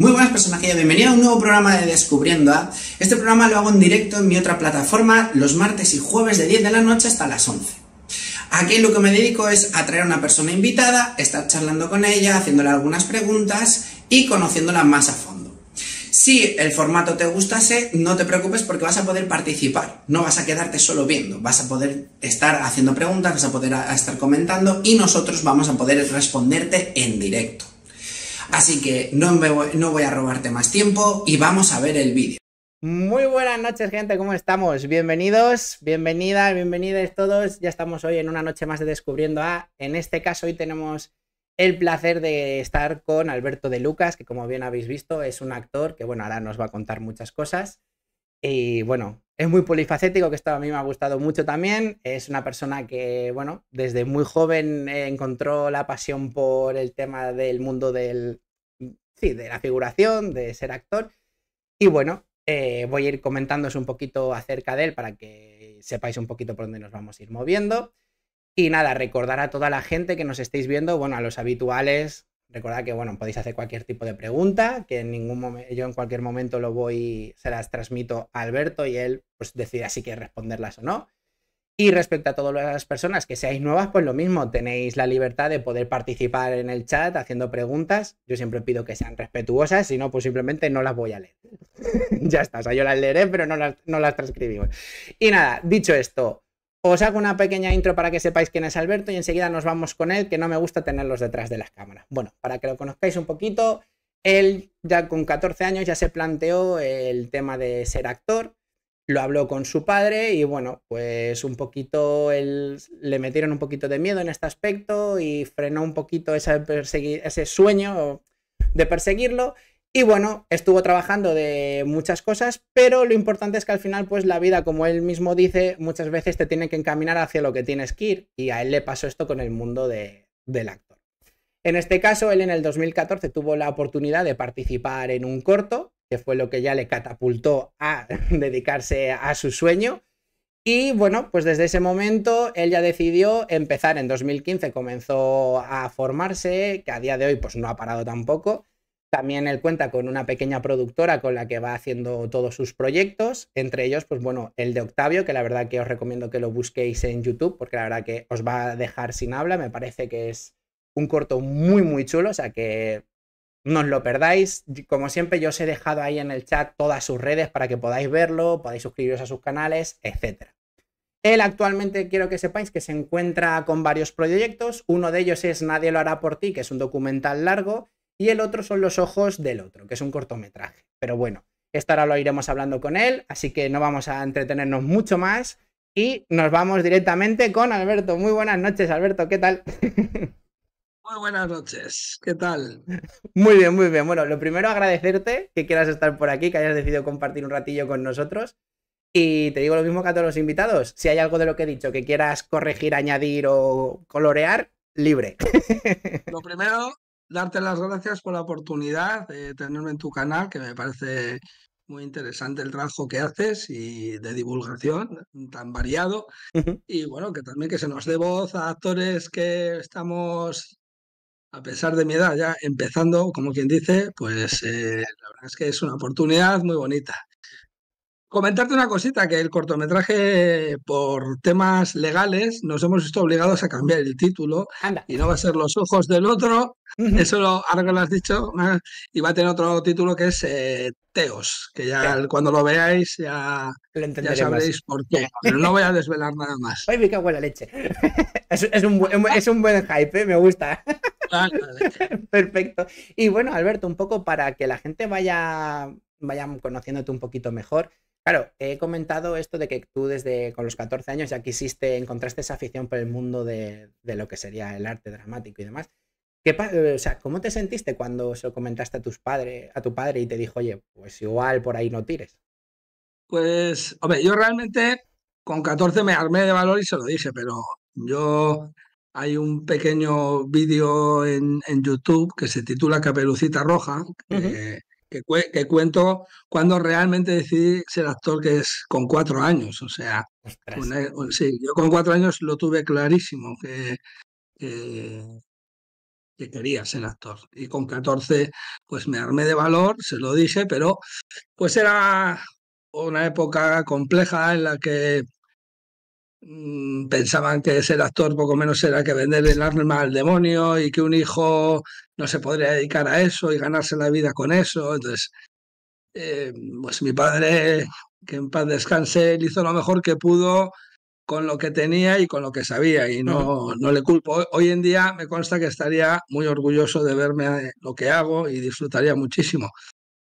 Muy buenas personas, bienvenido a un nuevo programa de Descubriendo A. Este programa lo hago en directo en mi otra plataforma los martes y jueves de 10 de la noche hasta las 11. Aquí lo que me dedico es a traer a una persona invitada, estar charlando con ella, haciéndole algunas preguntas y conociéndola más a fondo. Si el formato te gustase, no te preocupes porque vas a poder participar, no vas a quedarte solo viendo, vas a poder estar haciendo preguntas, vas a poder estar comentando y nosotros vamos a poder responderte en directo. Así que no, voy, no voy a robarte más tiempo y vamos a ver el vídeo. Muy buenas noches gente, ¿cómo estamos? Bienvenidos, bienvenidas, bienvenidos todos. Ya estamos hoy en una noche más de Descubriendo A. En este caso hoy tenemos el placer de estar con Alberto de Lucas, que como bien habéis visto es un actor que bueno, ahora nos va a contar muchas cosas. Y bueno, es muy polifacético, que esto a mí me ha gustado mucho también. Es una persona que, bueno, desde muy joven encontró la pasión por el tema del mundo del, sí, de la figuración, de ser actor. Y bueno, eh, voy a ir comentándos un poquito acerca de él para que sepáis un poquito por dónde nos vamos a ir moviendo. Y nada, recordar a toda la gente que nos estáis viendo, bueno, a los habituales, Recordad que bueno, podéis hacer cualquier tipo de pregunta, que en ningún momento, yo en cualquier momento lo voy, se las transmito a Alberto y él pues si quiere responderlas o no. Y respecto a todas las personas que seáis nuevas, pues lo mismo, tenéis la libertad de poder participar en el chat haciendo preguntas. Yo siempre pido que sean respetuosas, si no, pues simplemente no las voy a leer. ya está, o sea, yo las leeré, pero no las, no las transcribimos. Y nada, dicho esto, os hago una pequeña intro para que sepáis quién es Alberto y enseguida nos vamos con él, que no me gusta tenerlos detrás de las cámaras. Bueno, para que lo conozcáis un poquito, él ya con 14 años ya se planteó el tema de ser actor, lo habló con su padre y bueno, pues un poquito él, le metieron un poquito de miedo en este aspecto y frenó un poquito ese sueño de perseguirlo y bueno, estuvo trabajando de muchas cosas, pero lo importante es que al final, pues la vida, como él mismo dice, muchas veces te tiene que encaminar hacia lo que tienes que ir. Y a él le pasó esto con el mundo de, del actor. En este caso, él en el 2014 tuvo la oportunidad de participar en un corto, que fue lo que ya le catapultó a dedicarse a su sueño. Y bueno, pues desde ese momento él ya decidió empezar en 2015, comenzó a formarse, que a día de hoy pues no ha parado tampoco también él cuenta con una pequeña productora con la que va haciendo todos sus proyectos, entre ellos, pues bueno, el de Octavio, que la verdad que os recomiendo que lo busquéis en YouTube, porque la verdad que os va a dejar sin habla, me parece que es un corto muy, muy chulo, o sea que no os lo perdáis. Como siempre, yo os he dejado ahí en el chat todas sus redes para que podáis verlo, podáis suscribiros a sus canales, etcétera. Él actualmente quiero que sepáis que se encuentra con varios proyectos. Uno de ellos es Nadie lo hará por ti, que es un documental largo y el otro son los ojos del otro, que es un cortometraje. Pero bueno, esto ahora lo iremos hablando con él, así que no vamos a entretenernos mucho más y nos vamos directamente con Alberto. Muy buenas noches, Alberto, ¿qué tal? Muy buenas noches, ¿qué tal? Muy bien, muy bien. Bueno, lo primero agradecerte que quieras estar por aquí, que hayas decidido compartir un ratillo con nosotros. Y te digo lo mismo que a todos los invitados. Si hay algo de lo que he dicho que quieras corregir, añadir o colorear, libre. Lo primero, darte las gracias por la oportunidad de tenerme en tu canal, que me parece muy interesante el trabajo que haces y de divulgación tan variado. Y bueno, que también que se nos dé voz a actores que estamos, a pesar de mi edad, ya empezando, como quien dice, pues eh, la verdad es que es una oportunidad muy bonita. Comentarte una cosita, que el cortometraje, por temas legales, nos hemos visto obligados a cambiar el título. Y no va a ser Los ojos del otro, eso lo, ahora que lo has dicho, ah, y va a tener otro título que es eh, Teos, que ya cuando lo veáis ya, lo sabréis por qué. Pero no voy a desvelar nada más. Ay, me cago en la leche. Es, un, buen, es hype, eh, me gusta. Perfecto. Y bueno, Alberto, un poco para que la gente vaya vayan conociéndote un poquito mejor. Claro, he comentado esto de que tú desde con los 14 años ya quisiste, encontraste esa afición por el mundo de, lo que sería el arte dramático y demás. ¿Qué, eh, ¿Cómo te sentiste cuando se lo comentaste a, tus padres, a tu padre y te dijo, oye, pues igual por ahí no tires? Pues, hombre, yo realmente con 14 me armé de valor y se lo dije, pero yo hay un pequeño vídeo en, YouTube que se titula Capelucita Roja, que, cuento cuando realmente decidí ser actor, que es con cuatro años. O sea, sí, yo con cuatro años lo tuve clarísimo que, que, quería ser actor. Y con 14, pues me armé de valor, se lo dije, pero pues era una época compleja en la que Mm, pensaban que ser actor poco menos era que vender el arma al demonio y que un hijo no se podría dedicar a eso y ganarse la vida con eso. Entonces, eh, pues mi padre, que en paz descanse, hizo lo mejor que pudo con lo que tenía y con lo que sabía y no, no le culpo. Hoy en día me consta que estaría muy orgulloso de verme eh, lo que hago y disfrutaría muchísimo.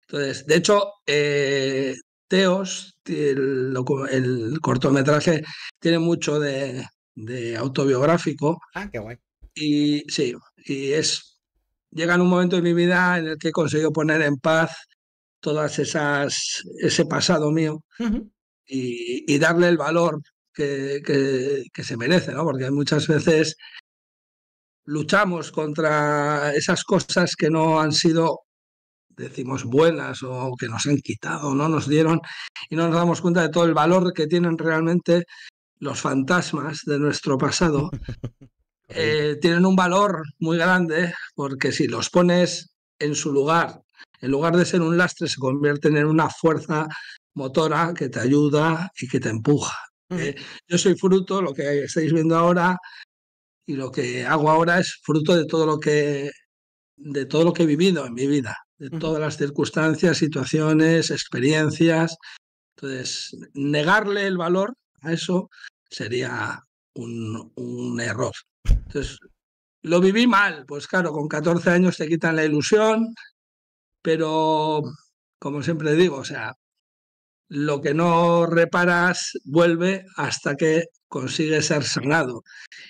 Entonces, de hecho, eh, Teos, este, el, cortometraje tiene mucho de, autobiográfico. Ah, y sí, y es. Llega en un momento de mi vida en el que he conseguido poner en paz todas esas ese pasado mío y, darle el valor que, que, que, se merece, ¿no? Porque muchas veces luchamos contra esas cosas que no han sido decimos buenas o que nos han quitado, no nos dieron y no nos damos cuenta de todo el valor que tienen realmente los fantasmas de nuestro pasado. Eh, tienen un valor muy grande porque si los pones en su lugar, en lugar de ser un lastre, se convierten en una fuerza motora que te ayuda y que te empuja. ¿eh? yo soy fruto, lo que estáis viendo ahora y lo que hago ahora es fruto de todo lo que de todo lo que he vivido en mi vida de todas las circunstancias, situaciones, experiencias. Entonces, negarle el valor a eso sería un, error. Entonces, lo viví mal, pues claro, con 14 años te quitan la ilusión, pero como siempre digo, o sea, lo que no reparas vuelve hasta que consigue ser sanado.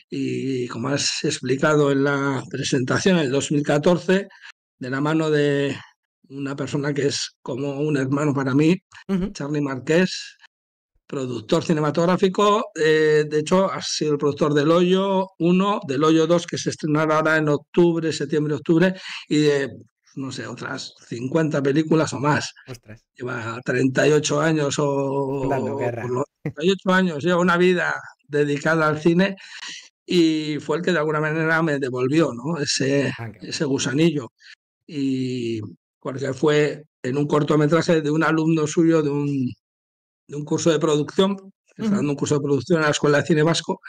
Y como has explicado en la presentación, en el 2014 de la mano de una persona que es como un hermano para mí, Charlie Marqués, productor cinematográfico. Eh, de hecho, ha sido el productor del Hoyo 1, del Hoyo 2, que se estrenará ahora en octubre, septiembre, octubre, y de, no sé, otras 50 películas o más. Lleva 38 años o... 38 años, lleva una vida dedicada al cine y fue el que de alguna manera me devolvió ¿no? ese, ah, ese gusanillo y porque fue en un cortometraje de un alumno suyo de un, de un curso de producción, dando un curso de producción en la Escuela de Cine Vasco,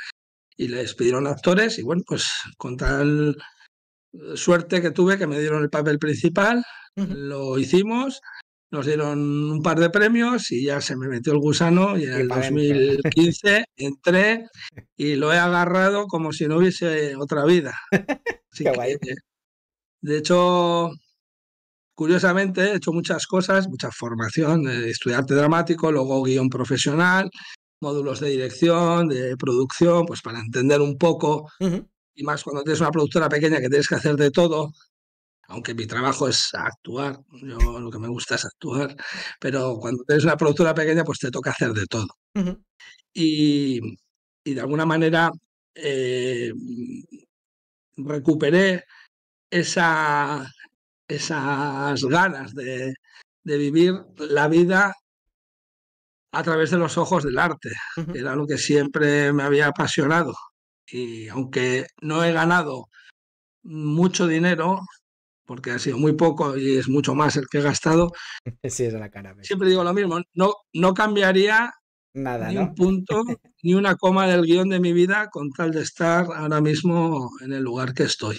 y les pidieron actores, y bueno, pues con tal eh, suerte que tuve que me dieron el papel principal, lo hicimos, nos dieron un par de premios y ya se me metió el gusano y en el 2015 entré y lo he agarrado como si no hubiese otra vida. Así de hecho, curiosamente, he hecho muchas cosas, mucha formación, de estudiante dramático, luego guión profesional, módulos de dirección, de producción, pues para entender un poco, y más cuando tienes una productora pequeña que tienes que hacer de todo, aunque mi trabajo es actuar, yo lo que me gusta es actuar, pero cuando tienes una productora pequeña, pues te toca hacer de todo. y, de alguna manera eh, recuperé esas ganas de, vivir la vida a través de los ojos del arte, era lo que siempre me había apasionado. Y aunque no he ganado mucho dinero, porque ha sido muy poco y es mucho más el que he gastado, es la cara, siempre digo lo mismo, no, no cambiaría Nada, ni un punto, ni una coma del guión de mi vida con tal de estar ahora mismo en el lugar que estoy.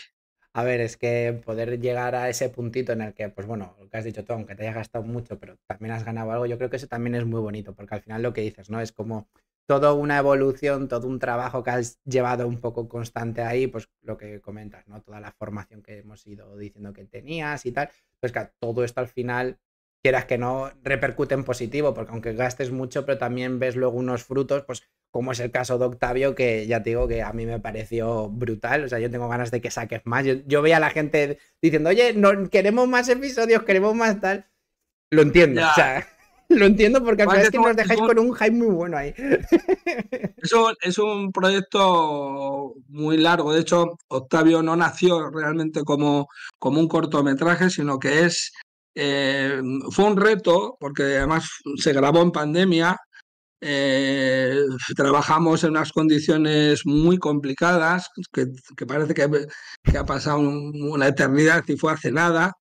A ver, es que poder llegar a ese puntito en el que, pues bueno, lo que has dicho tú, aunque te hayas gastado mucho, pero también has ganado algo, yo creo que eso también es muy bonito, porque al final lo que dices, ¿no? Es como toda una evolución, todo un trabajo que has llevado un poco constante ahí, pues lo que comentas, ¿no? Toda la formación que hemos ido diciendo que tenías y tal, pues que todo esto al final, quieras que no, repercute en positivo, porque aunque gastes mucho, pero también ves luego unos frutos, pues como es el caso de Octavio, que ya te digo que a mí me pareció brutal. O sea, yo tengo ganas de que saques más. Yo, veía a la gente diciendo, oye, no, queremos más episodios, queremos más tal. Lo entiendo, o sea, lo entiendo porque al final que nos dejáis con un hype muy bueno ahí. Es un, es un proyecto muy largo. De hecho, Octavio no nació realmente como, como un cortometraje, sino que es. Eh, fue un reto, porque además se grabó en pandemia, eh, trabajamos en unas condiciones muy complicadas, que, parece que, ha pasado una eternidad y fue hace nada.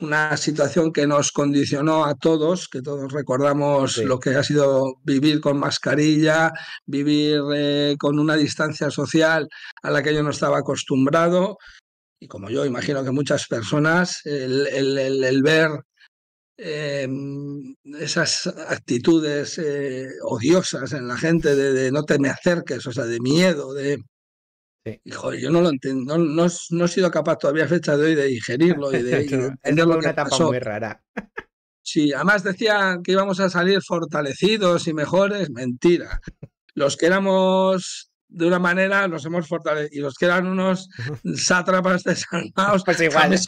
Una situación que nos condicionó a todos, que todos recordamos lo que ha sido vivir con mascarilla, vivir eh, con una distancia social a la que yo no estaba acostumbrado. Y como yo imagino que muchas personas, el, el, el ver Em, esas actitudes eh, odiosas en la gente de, no te me acerques, o sea, de miedo, de... Sí. Hijo, yo no lo entiendo, no, he sido capaz todavía a fecha de hoy de ingerirlo y de, y de una etapa muy rara. Sí, además decían que íbamos a salir fortalecidos y mejores, mentira. Los que éramos de una manera nos hemos fortalecido. Y los pues que eran unos sátrapas desarmados pues igual.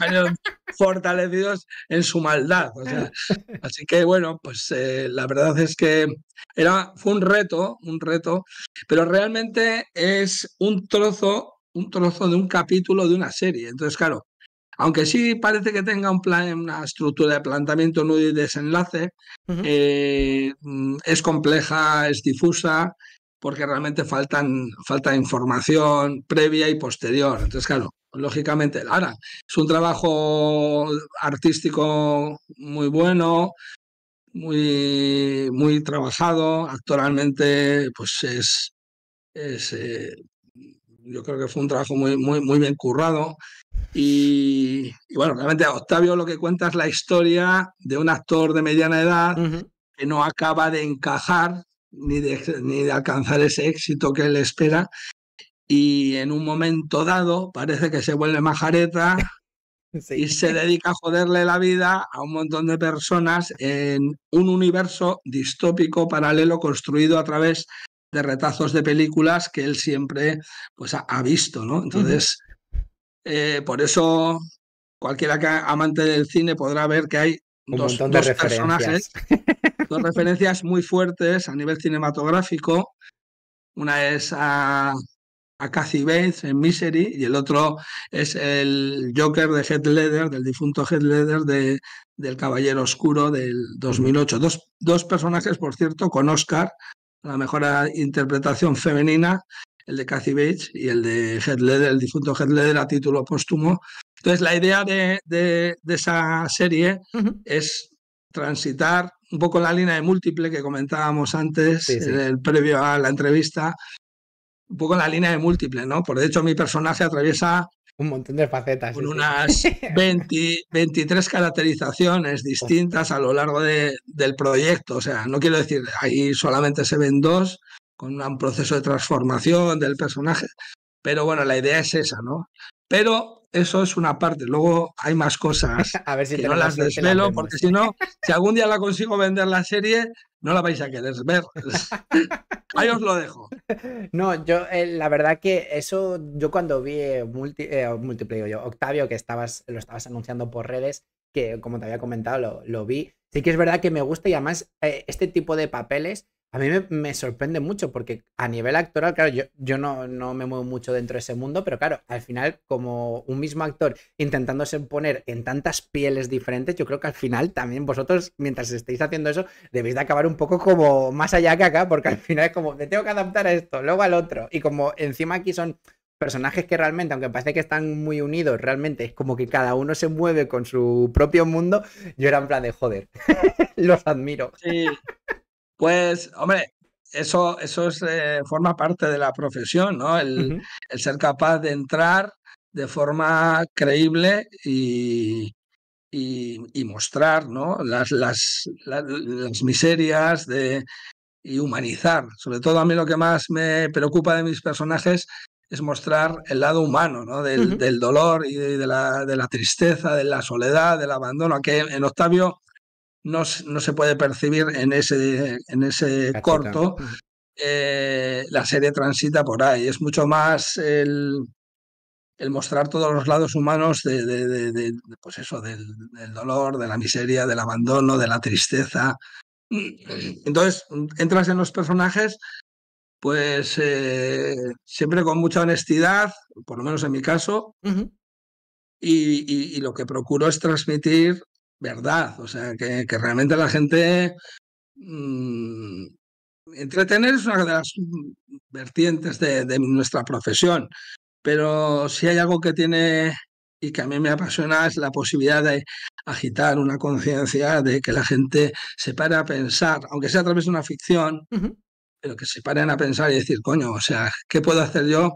fortalecidos en su maldad. así que bueno, pues eh, la verdad es que era, fue un reto, un reto, pero realmente es un trozo, un trozo de un capítulo de una serie. Entonces, claro, aunque sí parece que tenga un plan, una estructura de planteamiento, nudo y desenlace, eh, mm, es compleja, es difusa porque realmente faltan, falta información previa y posterior. Entonces, claro, lógicamente, ahora es un trabajo artístico muy bueno, muy, muy trabajado, actualmente pues es, eh, yo creo que fue un trabajo muy, muy, muy bien currado. Y, bueno, realmente Octavio lo que cuenta es la historia de un actor de mediana edad que no acaba de encajar ni de, ni alcanzar ese éxito que le espera. Y en un momento dado parece que se vuelve majareta y se dedica a joderle la vida a un montón de personas en un universo distópico paralelo construido a través de retazos de películas que él siempre pues, ha, visto. ¿no? Entonces, eh, por eso cualquiera que amante del cine podrá ver que hay dos, montón de dos personajes dos referencias muy fuertes a nivel cinematográfico. Una es a, a Kathy Bates en Misery y el otro es el Joker de Head Ledger, del difunto Head Ledger de, del Caballero Oscuro del 2008. Dos, personajes, por cierto, con Oscar, la mejor interpretación femenina, el de Cathy Bates y el de Head Ledger, el difunto Head Ledger a título póstumo. Entonces, la idea de, esa serie es transitar un poco la línea de múltiple que comentábamos antes, en eh, El previo a la entrevista, un poco la línea de múltiple, ¿no? Por de hecho, mi personaje atraviesa un montón de facetas. Con unas 20, 23 caracterizaciones distintas a lo largo de, del proyecto. O sea, no quiero decir, ahí solamente se ven dos, con un proceso de transformación del personaje. Pero bueno, la idea es esa, ¿no? Pero eso es una parte. Luego hay más cosas a ver si que te no las desvelo, porque si no, si algún día la consigo vender la serie, no la vais a querer ver. Ahí os lo dejo. No, yo eh, la verdad que eso, yo cuando vi eh, eh, yo, Octavio, que estabas, lo estabas anunciando por redes, que como te había comentado, lo vi. Sí que es verdad que me gusta y además este tipo de papeles a mí me, sorprende mucho porque a nivel actoral, claro, yo, yo no, no, me muevo mucho dentro de ese mundo, pero claro, al final como un mismo actor intentándose poner en tantas pieles diferentes, yo creo que al final también vosotros, mientras estéis haciendo eso, debéis de acabar un poco como más allá que acá, porque al final es como, me tengo que adaptar a esto, luego al otro, y como encima aquí son personajes que realmente, aunque parece que están muy unidos, realmente es como que cada uno se mueve con su propio mundo, yo era en plan de joder, los admiro. Sí. Pues, hombre, eso, eso eh, forma parte de la profesión, ¿no? El, ser capaz de entrar de forma creíble y, y, mostrar ¿no? las, las, las, miserias de, y humanizar. Sobre todo a mí lo que más me preocupa de mis personajes es mostrar el lado humano, ¿no? del, dolor y de, la, de la tristeza, de la soledad, del abandono, que en Octavio no, se puede percibir en ese, en ese corto, eh, la serie transita por ahí. Es mucho más el, mostrar todos los lados humanos de, pues eso, del, dolor, de la miseria, del abandono, de la tristeza. Entonces, entras en los personajes, pues eh, siempre con mucha honestidad, por lo menos en mi caso, y, lo que procuro es transmitir verdad, o sea, que, realmente la gente... Mm, entretener es una de las vertientes de, nuestra profesión, pero si hay algo que tiene y que a mí me apasiona es la posibilidad de agitar una conciencia, de que la gente se pare a pensar, aunque sea a través de una ficción, pero que se paren a pensar y decir, coño, o sea, ¿qué puedo hacer yo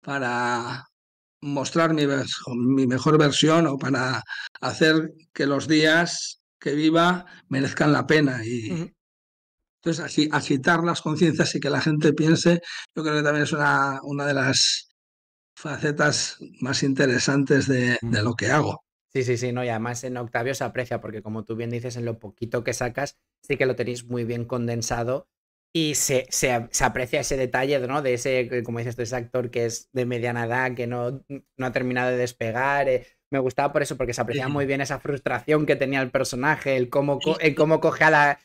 para, mostrar mi, mi mejor versión o para hacer que los días que viva merezcan la pena. Y, Entonces, así, agitar las conciencias y que la gente piense, yo creo que también es una, una de las facetas más interesantes de, de, mm. lo que hago. Sí, sí, sí, no, y además en Octavio se aprecia porque como tú bien dices, en lo poquito que sacas, sí que lo tenéis muy bien condensado y se, se, se, aprecia ese detalle, ¿no? De ese, como dices ese actor que es de mediana edad, que no, no ha terminado de despegar. Eh, me gustaba por eso, porque se apreciaba muy bien esa frustración que tenía el personaje, el cómo, el cómo coge a la...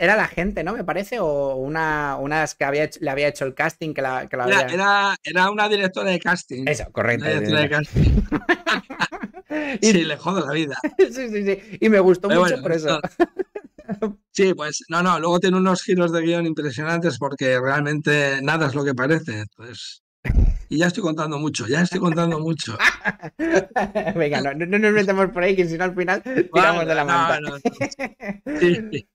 era la gente, ¿no? Me parece, o una, una que le había hecho el casting que la, era, había... era, una directora de casting. Eso, correcto. y... Sí, le jodo la vida. sí, sí, sí. Y me gustó mucho por eso. Sí, pues no, no, luego tiene unos giros de guión impresionantes porque realmente nada es lo que parece. Pues, y ya estoy contando mucho, ya estoy contando mucho. Venga, no, no nos metemos por ahí, que si no al final tiramos de la mano. sí.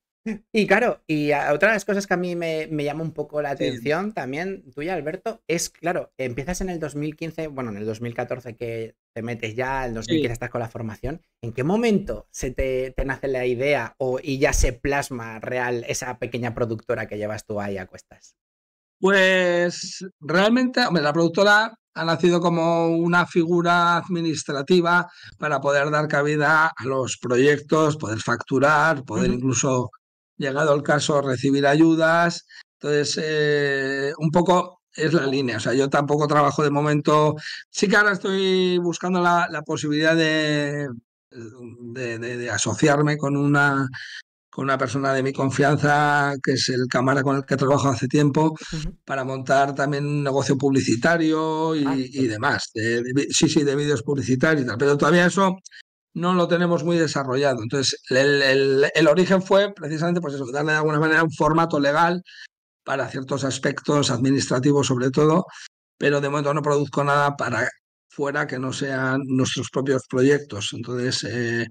Y claro, y otra de las cosas que a mí me, me llama un poco la atención también también, tuya, Alberto, es claro, empiezas en el 2015, bueno, en el 2014 que te metes ya, en el 2015 estás con la formación. ¿En qué momento se te, nace la idea o, y ya se plasma real esa pequeña productora que llevas tú ahí a cuestas? Pues realmente, hombre, la productora ha nacido como una figura administrativa para poder dar cabida a los proyectos, poder facturar, poder incluso llegado el caso, recibir ayudas. Entonces, eh, un poco es la línea. O sea, yo tampoco trabajo de momento. Sí que ahora estoy buscando la, posibilidad de, de, asociarme con una con una persona de mi confianza, que es el cámara con el que trabajo hace tiempo, para montar también un negocio publicitario y, demás. sí, sí, de vídeos publicitarios y tal. Pero todavía eso no lo tenemos muy desarrollado. Entonces, el, origen fue precisamente pues eso, darle de alguna manera un formato legal para ciertos aspectos administrativos sobre todo, pero de momento no produzco nada para fuera que no sean nuestros propios proyectos. Entonces, eh,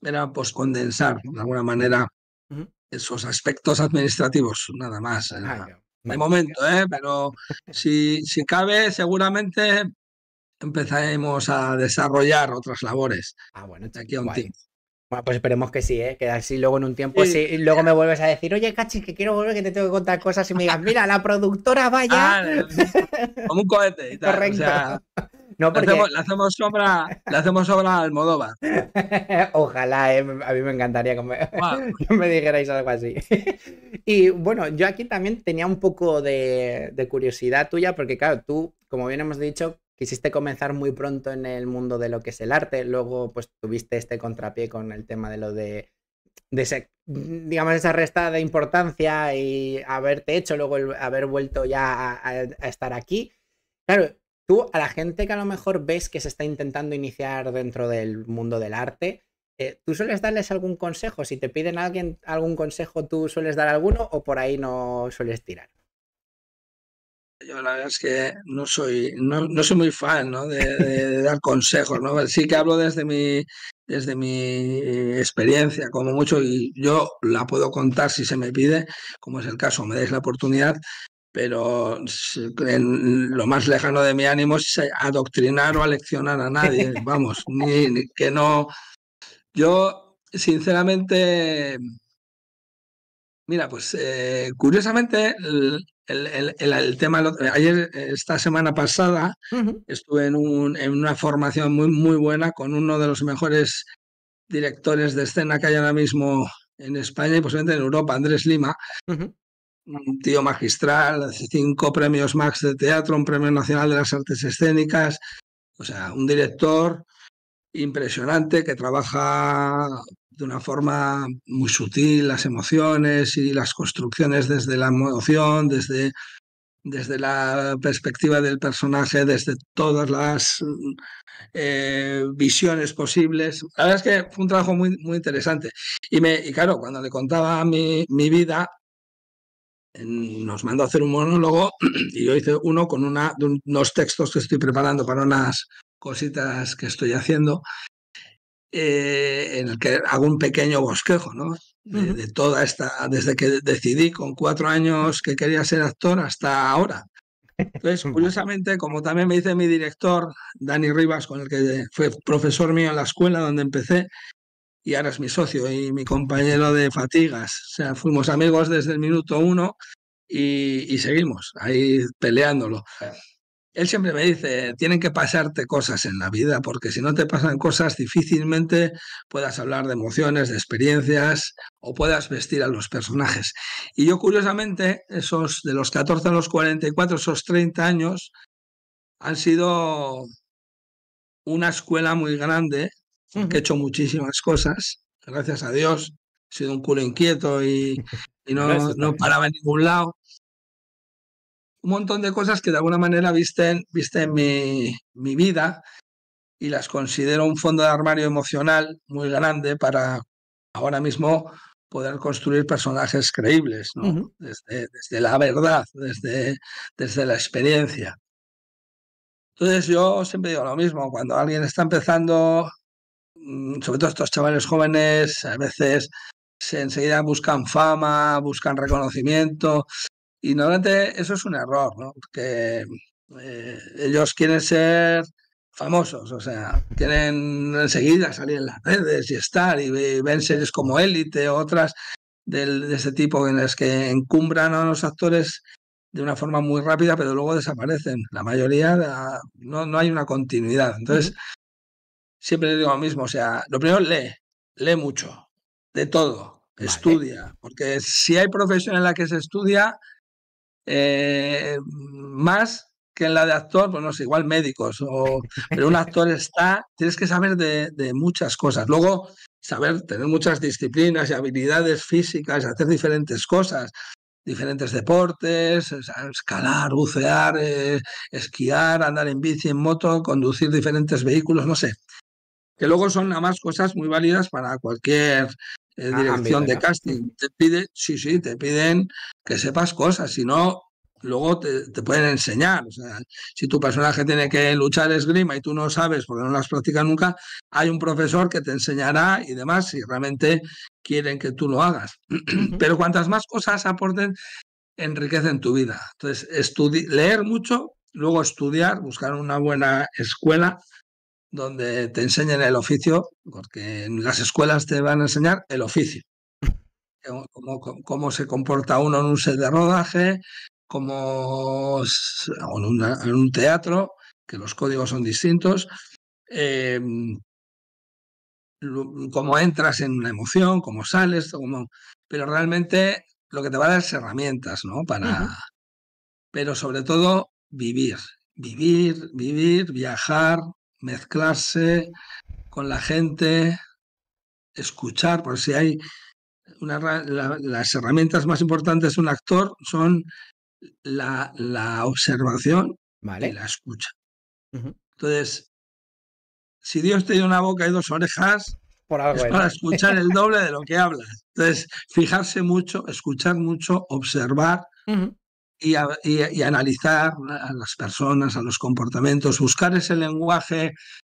era pues condensar de alguna manera esos aspectos administrativos, nada más. Ah, de momento, eh, pero si, si cabe, seguramente empezaremos a desarrollar otras labores. Ah, bueno, aquí un Bueno, pues esperemos que sí, ¿eh? que así luego en un tiempo, sí. luego me vuelves a decir, oye, Cachi, que quiero volver, que te tengo que contar cosas y me digas, mira, la productora vaya. Ah, como un cohete y Correcto. no, porque... le, hacemos, obra hacemos sobra al Modova. Ojalá, ¿eh? a mí me encantaría que me, me, dijerais algo así. y bueno, yo aquí también tenía un poco de, de curiosidad tuya, porque claro, tú, como bien hemos dicho, quisiste comenzar muy pronto en el mundo de lo que es el arte, luego pues tuviste este contrapié con el tema de lo de, digamos, esa resta de importancia y haberte hecho, luego haber vuelto ya a, estar aquí. Claro, tú a la gente que a lo mejor ves que se está intentando iniciar dentro del mundo del arte, eh, ¿tú sueles darles algún consejo? Si te piden alguien algún consejo, ¿tú sueles dar alguno o por ahí no sueles tirar? Yo la verdad es que no soy, no, soy muy fan ¿no? de, dar consejos, ¿no? Sí que hablo desde mi, desde mi eh, experiencia, como mucho, y yo la puedo contar si se me pide, como es el caso, me dais la oportunidad, pero lo más lejano de mi ánimo es adoctrinar o aleccionar a nadie, vamos, ni, que no. Yo, sinceramente, mira, pues eh, curiosamente el, el, tema, ayer, esta semana pasada, estuve en, un, en, una formación muy, muy buena con uno de los mejores directores de escena que hay ahora mismo en España y posiblemente en Europa, Andrés Lima, un tío magistral, cinco premios Max de teatro, un premio nacional de las artes escénicas, o sea, un director impresionante que trabaja de una forma muy sutil las emociones y las construcciones desde la emoción, desde, desde la perspectiva del personaje, desde todas las eh, visiones posibles. La verdad es que fue un trabajo muy, muy interesante. Y, me, claro, cuando le contaba mi, vida, nos mandó a hacer un monólogo y yo hice uno con una, unos textos que estoy preparando para unas cositas que estoy haciendo eh, en el que hago un pequeño bosquejo, ¿no? De, toda esta, desde que decidí con cuatro años que quería ser actor hasta ahora. Entonces, curiosamente, como también me dice mi director, Dani Rivas, con el que fue profesor mío en la escuela donde empecé, y ahora es mi socio y mi compañero de fatigas. O sea, fuimos amigos desde el minuto uno y, y seguimos ahí peleándolo. Él siempre me dice, tienen que pasarte cosas en la vida, porque si no te pasan cosas, difícilmente puedas hablar de emociones, de experiencias o puedas vestir a los personajes. Y yo curiosamente, esos de los 14 a los 44, esos 30 años, han sido una escuela muy grande, que he hecho muchísimas cosas, gracias a Dios, he sido un culo inquieto y, no, no paraba en ningún lado un montón de cosas que de alguna manera visten, visten mi, mi vida y las considero un fondo de armario emocional muy grande para ahora mismo poder construir personajes creíbles, desde, la verdad, desde, desde la experiencia. Entonces yo siempre digo lo mismo, cuando alguien está empezando, mm, sobre todo estos chavales jóvenes, a veces se enseguida buscan fama, buscan reconocimiento, y normalmente eso es un error, ¿no? Porque eh, ellos quieren ser famosos, o sea, quieren enseguida salir en las redes y estar y, ven series como Élite o otras del, de ese tipo en las que encumbran a los actores de una forma muy rápida, pero luego desaparecen. La mayoría no, no hay una continuidad. Entonces, siempre digo lo mismo, o sea, lo primero lee, lee mucho, de todo, estudia, porque si hay profesión en la que se estudia, eh, más que en la de actor, pues no igual médicos, pero un actor está, tienes que saber de, muchas cosas. Luego, saber tener muchas disciplinas y habilidades físicas, hacer diferentes cosas, diferentes deportes, escalar, bucear, eh, esquiar, andar en bici, en moto, conducir diferentes vehículos, no sé. Que luego son nada más cosas muy válidas para cualquier Ah, dirección de casting. Te pide, sí, sí, te piden que sepas cosas, si no, luego te, pueden enseñar. si tu personaje tiene que luchar esgrima y tú no sabes porque no las practicas nunca, hay un profesor que te enseñará y demás si realmente quieren que tú lo hagas. Pero cuantas más cosas aporten, enriquecen tu vida. Entonces, leer mucho, luego estudiar, buscar una buena escuela donde te enseñen el oficio, porque en las escuelas te van a enseñar el oficio. Cómo, se comporta uno en un set de rodaje, cómo en, un teatro, que los códigos son distintos, em, cómo entras en una emoción, cómo sales, pero realmente lo que te va a dar es herramientas, ¿no? Para... Pero sobre todo vivir, vivir, vivir, viajar, mezclarse con la gente, escuchar, por si hay una, las herramientas más importantes de un actor son la, observación y la escucha. Entonces, si Dios te dio una boca y dos orejas, es para escuchar el doble de lo que hablas. Entonces, fijarse mucho, escuchar mucho, observar, y, analizar a las personas, a los comportamientos, buscar ese lenguaje,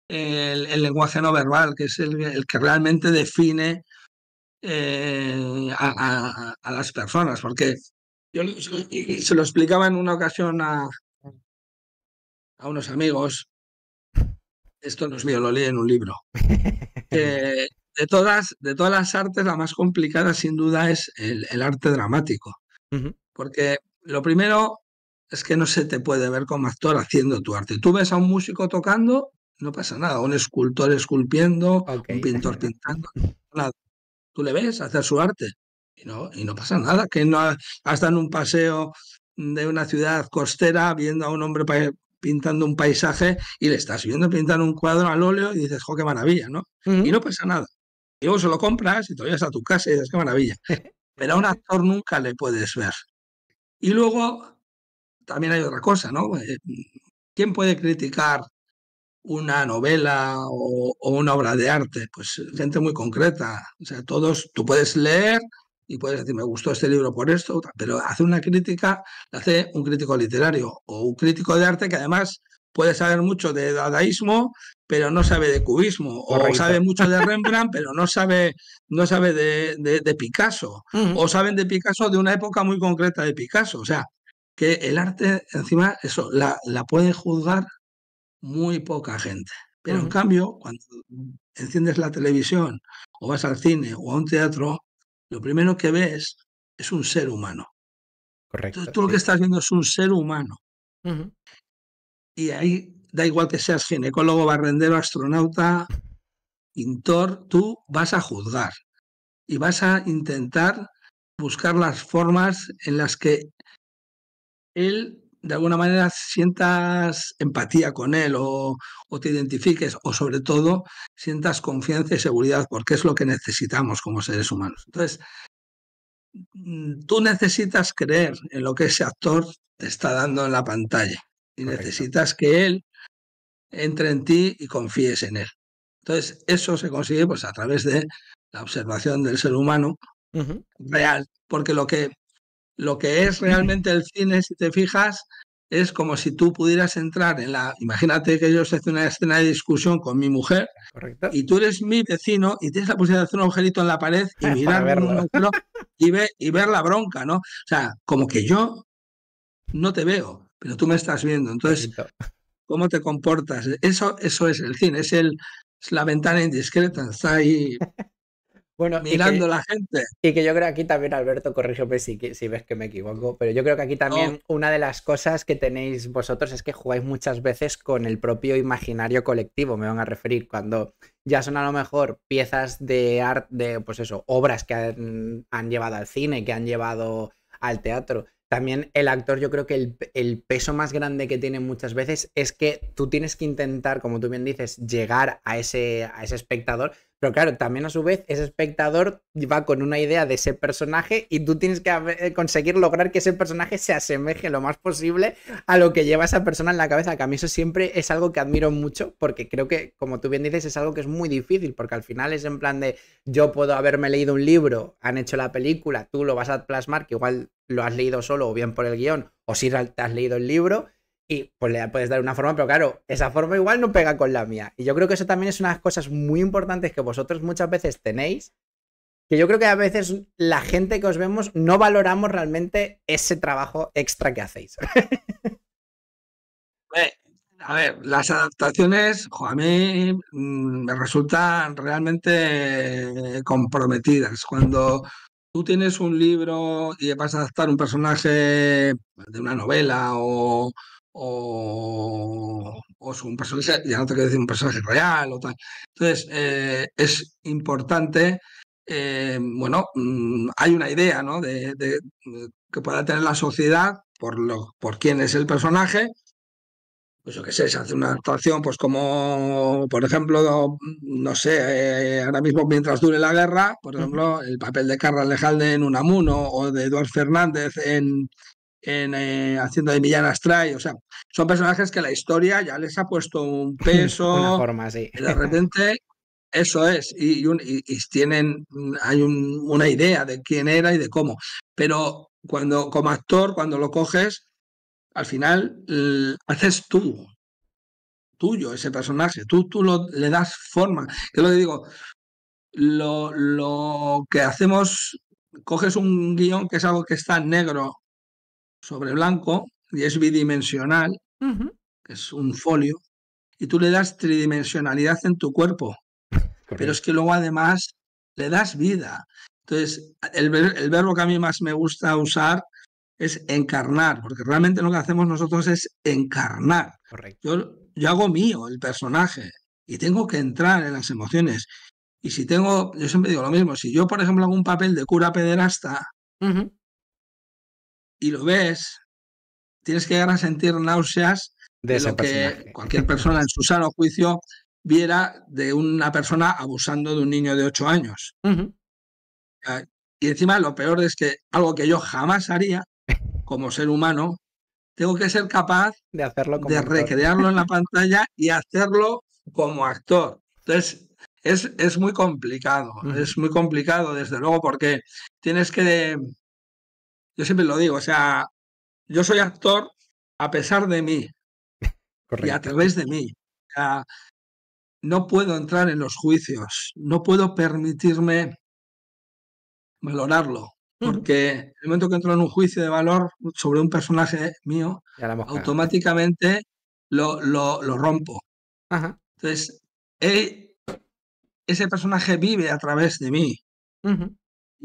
el, lenguaje no verbal, que es el, que realmente define eh, a, las personas. Porque yo se lo explicaba en una ocasión a, a unos amigos, esto no es mío, lo leí en un libro. de, todas, de todas las artes, la más complicada sin duda es el, arte dramático. Porque lo primero es que no se te puede ver como actor haciendo tu arte. Tú ves a un músico tocando, no pasa nada, un escultor esculpiendo, un pintor pintando, nada. Tú le ves hacer su arte y no, y no pasa nada, que no hasta en un paseo de una ciudad costera viendo a un hombre pintando un paisaje y le estás viendo pintar un cuadro al óleo y dices, jo, qué maravilla, ¿no? Y no pasa nada. Y vos se lo compras y te lo a tu casa y dices, qué maravilla. Pero a un actor nunca le puedes ver. Y luego, también hay otra cosa, ¿no? Eh, ¿Quién puede criticar una novela o, una obra de arte? Pues eh, gente muy concreta. O sea, todos, tú puedes leer y puedes decir, me gustó este libro por esto, pero hace una crítica, la hace un crítico literario o un crítico de arte que además puede saber mucho de dadaísmo, pero no sabe de cubismo, o sabe mucho de Rembrandt, pero no sabe, no sabe de, Picasso, o saben de Picasso de una época muy concreta de Picasso. O sea, que el arte, encima, eso, la, la puede juzgar muy poca gente. Pero en cambio, cuando enciendes la televisión o vas al cine o a un teatro, lo primero que ves es un ser humano. Correcto. tú lo que estás viendo es un ser humano. Y ahí da igual que seas ginecólogo, barrendero, astronauta, pintor, tú vas a juzgar y vas a intentar buscar las formas en las que él de alguna manera sientas empatía con él o, o, te identifiques o sobre todo sientas confianza y seguridad porque es lo que necesitamos como seres humanos. Entonces, mm, tú necesitas creer en lo que ese actor te está dando en la pantalla y necesitas que Él entre en ti y confíes en Él. Entonces, eso se consigue pues, a través de la observación del ser humano real, porque lo que, lo que es realmente el cine, si te fijas, es como si tú pudieras entrar en la. Imagínate que yo se hace una escena de discusión con mi mujer Correcto. y tú eres mi vecino y tienes la posibilidad de hacer un agujerito en la pared y mirar y, ver, y ver la bronca, ¿no? O sea, como que yo no te veo, pero tú me estás viendo. Entonces, ¿cómo te comportas? Eso, eso es el cine, es, el, la ventana indiscreta, está ahí bueno, mirando la gente. Y que yo creo que aquí también, Alberto, corrígeme si, ves que me equivoco, pero yo creo que aquí también una de las cosas que tenéis vosotros es que jugáis muchas veces con el propio imaginario colectivo, me van a referir, cuando ya son a lo mejor piezas de arte, de, pues eso, obras que han, han llevado al cine, que han llevado al teatro también el actor, yo creo que el, el, peso más grande que tiene muchas veces es que tú tienes que intentar, como tú bien dices, llegar a ese, a ese espectador, pero claro, también a su vez ese espectador va con una idea de ese personaje y tú tienes que eh, conseguir lograr que ese personaje se asemeje lo más posible a lo que lleva esa persona en la cabeza, que a mí eso siempre es algo que admiro mucho porque creo que, como tú bien dices, es algo que es muy difícil porque al final es en plan de yo puedo haberme leído un libro, han hecho la película, tú lo vas a plasmar, que igual lo has leído solo o bien por el guión o si te has leído el libro y pues le puedes dar una forma, pero claro, esa forma igual no pega con la mía. Y yo creo que eso también es una de las cosas muy importantes que vosotros muchas veces tenéis, que yo creo que a veces la gente que os vemos no valoramos realmente ese trabajo extra que hacéis. A ver, las adaptaciones a mí mm, me resultan realmente eh, comprometidas. Cuando tú tienes un libro y vas a adaptar un personaje de una novela o, o, es un personaje, ya no te quiero decir un personaje real o tal. Entonces, eh, es importante, eh, bueno, mm, hay una idea ¿no? de, que pueda tener la sociedad por, lo, por quién es el personaje. Pues yo qué sé, se hace una actuación, pues como, por ejemplo, no, sé, eh, ahora mismo mientras dure la guerra, por ejemplo, el papel de Carla Lejalde en Unamuno o de Eduardo Fernández en, eh, haciendo de Millán Astray. O sea, son personajes que la historia ya les ha puesto un peso. De repente, eso es. Y, tienen, hay una idea de quién era y de cómo. Pero cuando, como actor, cuando lo coges, al final mm, haces tú tuyo ese personaje, tú, tú lo, le das forma. Es lo que digo, lo, lo que hacemos, coges un guión que es algo que está negro sobre blanco y es bidimensional, que es un folio, y tú le das tridimensionalidad en tu cuerpo. Pero es que luego además le das vida. Entonces, el, verbo que a mí más me gusta usar es encarnar, porque realmente lo que hacemos nosotros es encarnar. Yo, hago mío el personaje y tengo que entrar en las emociones. Y si tengo, yo siempre digo lo mismo, si yo por ejemplo hago un papel de cura pederasta, y lo ves, tienes que llegar a sentir náuseas de, lo que cualquier persona en su sano juicio viera de una persona abusando de un niño de 8 años. Y encima lo peor es que algo que yo jamás haría como ser humano, tengo que ser capaz de, hacerlo de recrearlo en la pantalla y hacerlo como actor. Entonces, es, es muy complicado, es muy complicado desde luego porque tienes que yo siempre lo digo, o sea, yo soy actor a pesar de mí y a través de mí. no puedo entrar en los juicios, no puedo permitirme valorarlo, porque en el momento que entro en un juicio de valor sobre un personaje mío, automáticamente lo, lo, rompo. Entonces, e, ese personaje vive a través de mí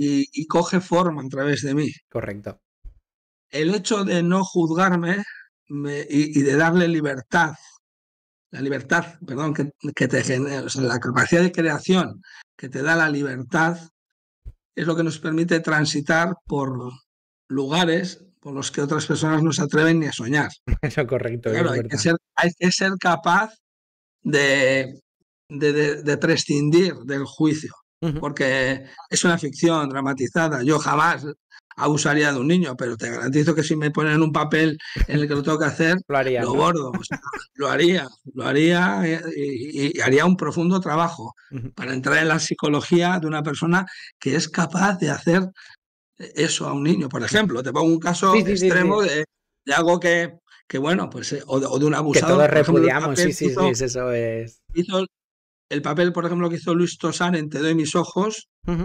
y, coge forma a través de mí. Correcto. El hecho de no juzgarme y, de darle libertad, la libertad, perdón, que, que te genera, la capacidad de creación que te da la libertad, es lo que nos permite transitar por lugares por los que otras personas no se atreven ni a soñar. Eso correcto. es ser, capaz de prescindir del juicio porque es una ficción dramatizada. Yo jamás abusaría de un niño, pero te garantizo que si me ponen un papel en el que lo tengo que hacer, lo, haría, lo lo haría, lo haría eh, y, haría un profundo trabajo para entrar en la psicología de una persona que es capaz de hacer eso a un niño. Por ejemplo, te pongo un caso extremo de, algo que, que bueno, pues, eh, o, de, un abusado. Que todos repudiamos, sí, sí, sí, eso es el papel, por ejemplo, que hizo Luis Tosar en Te doy mis ojos, o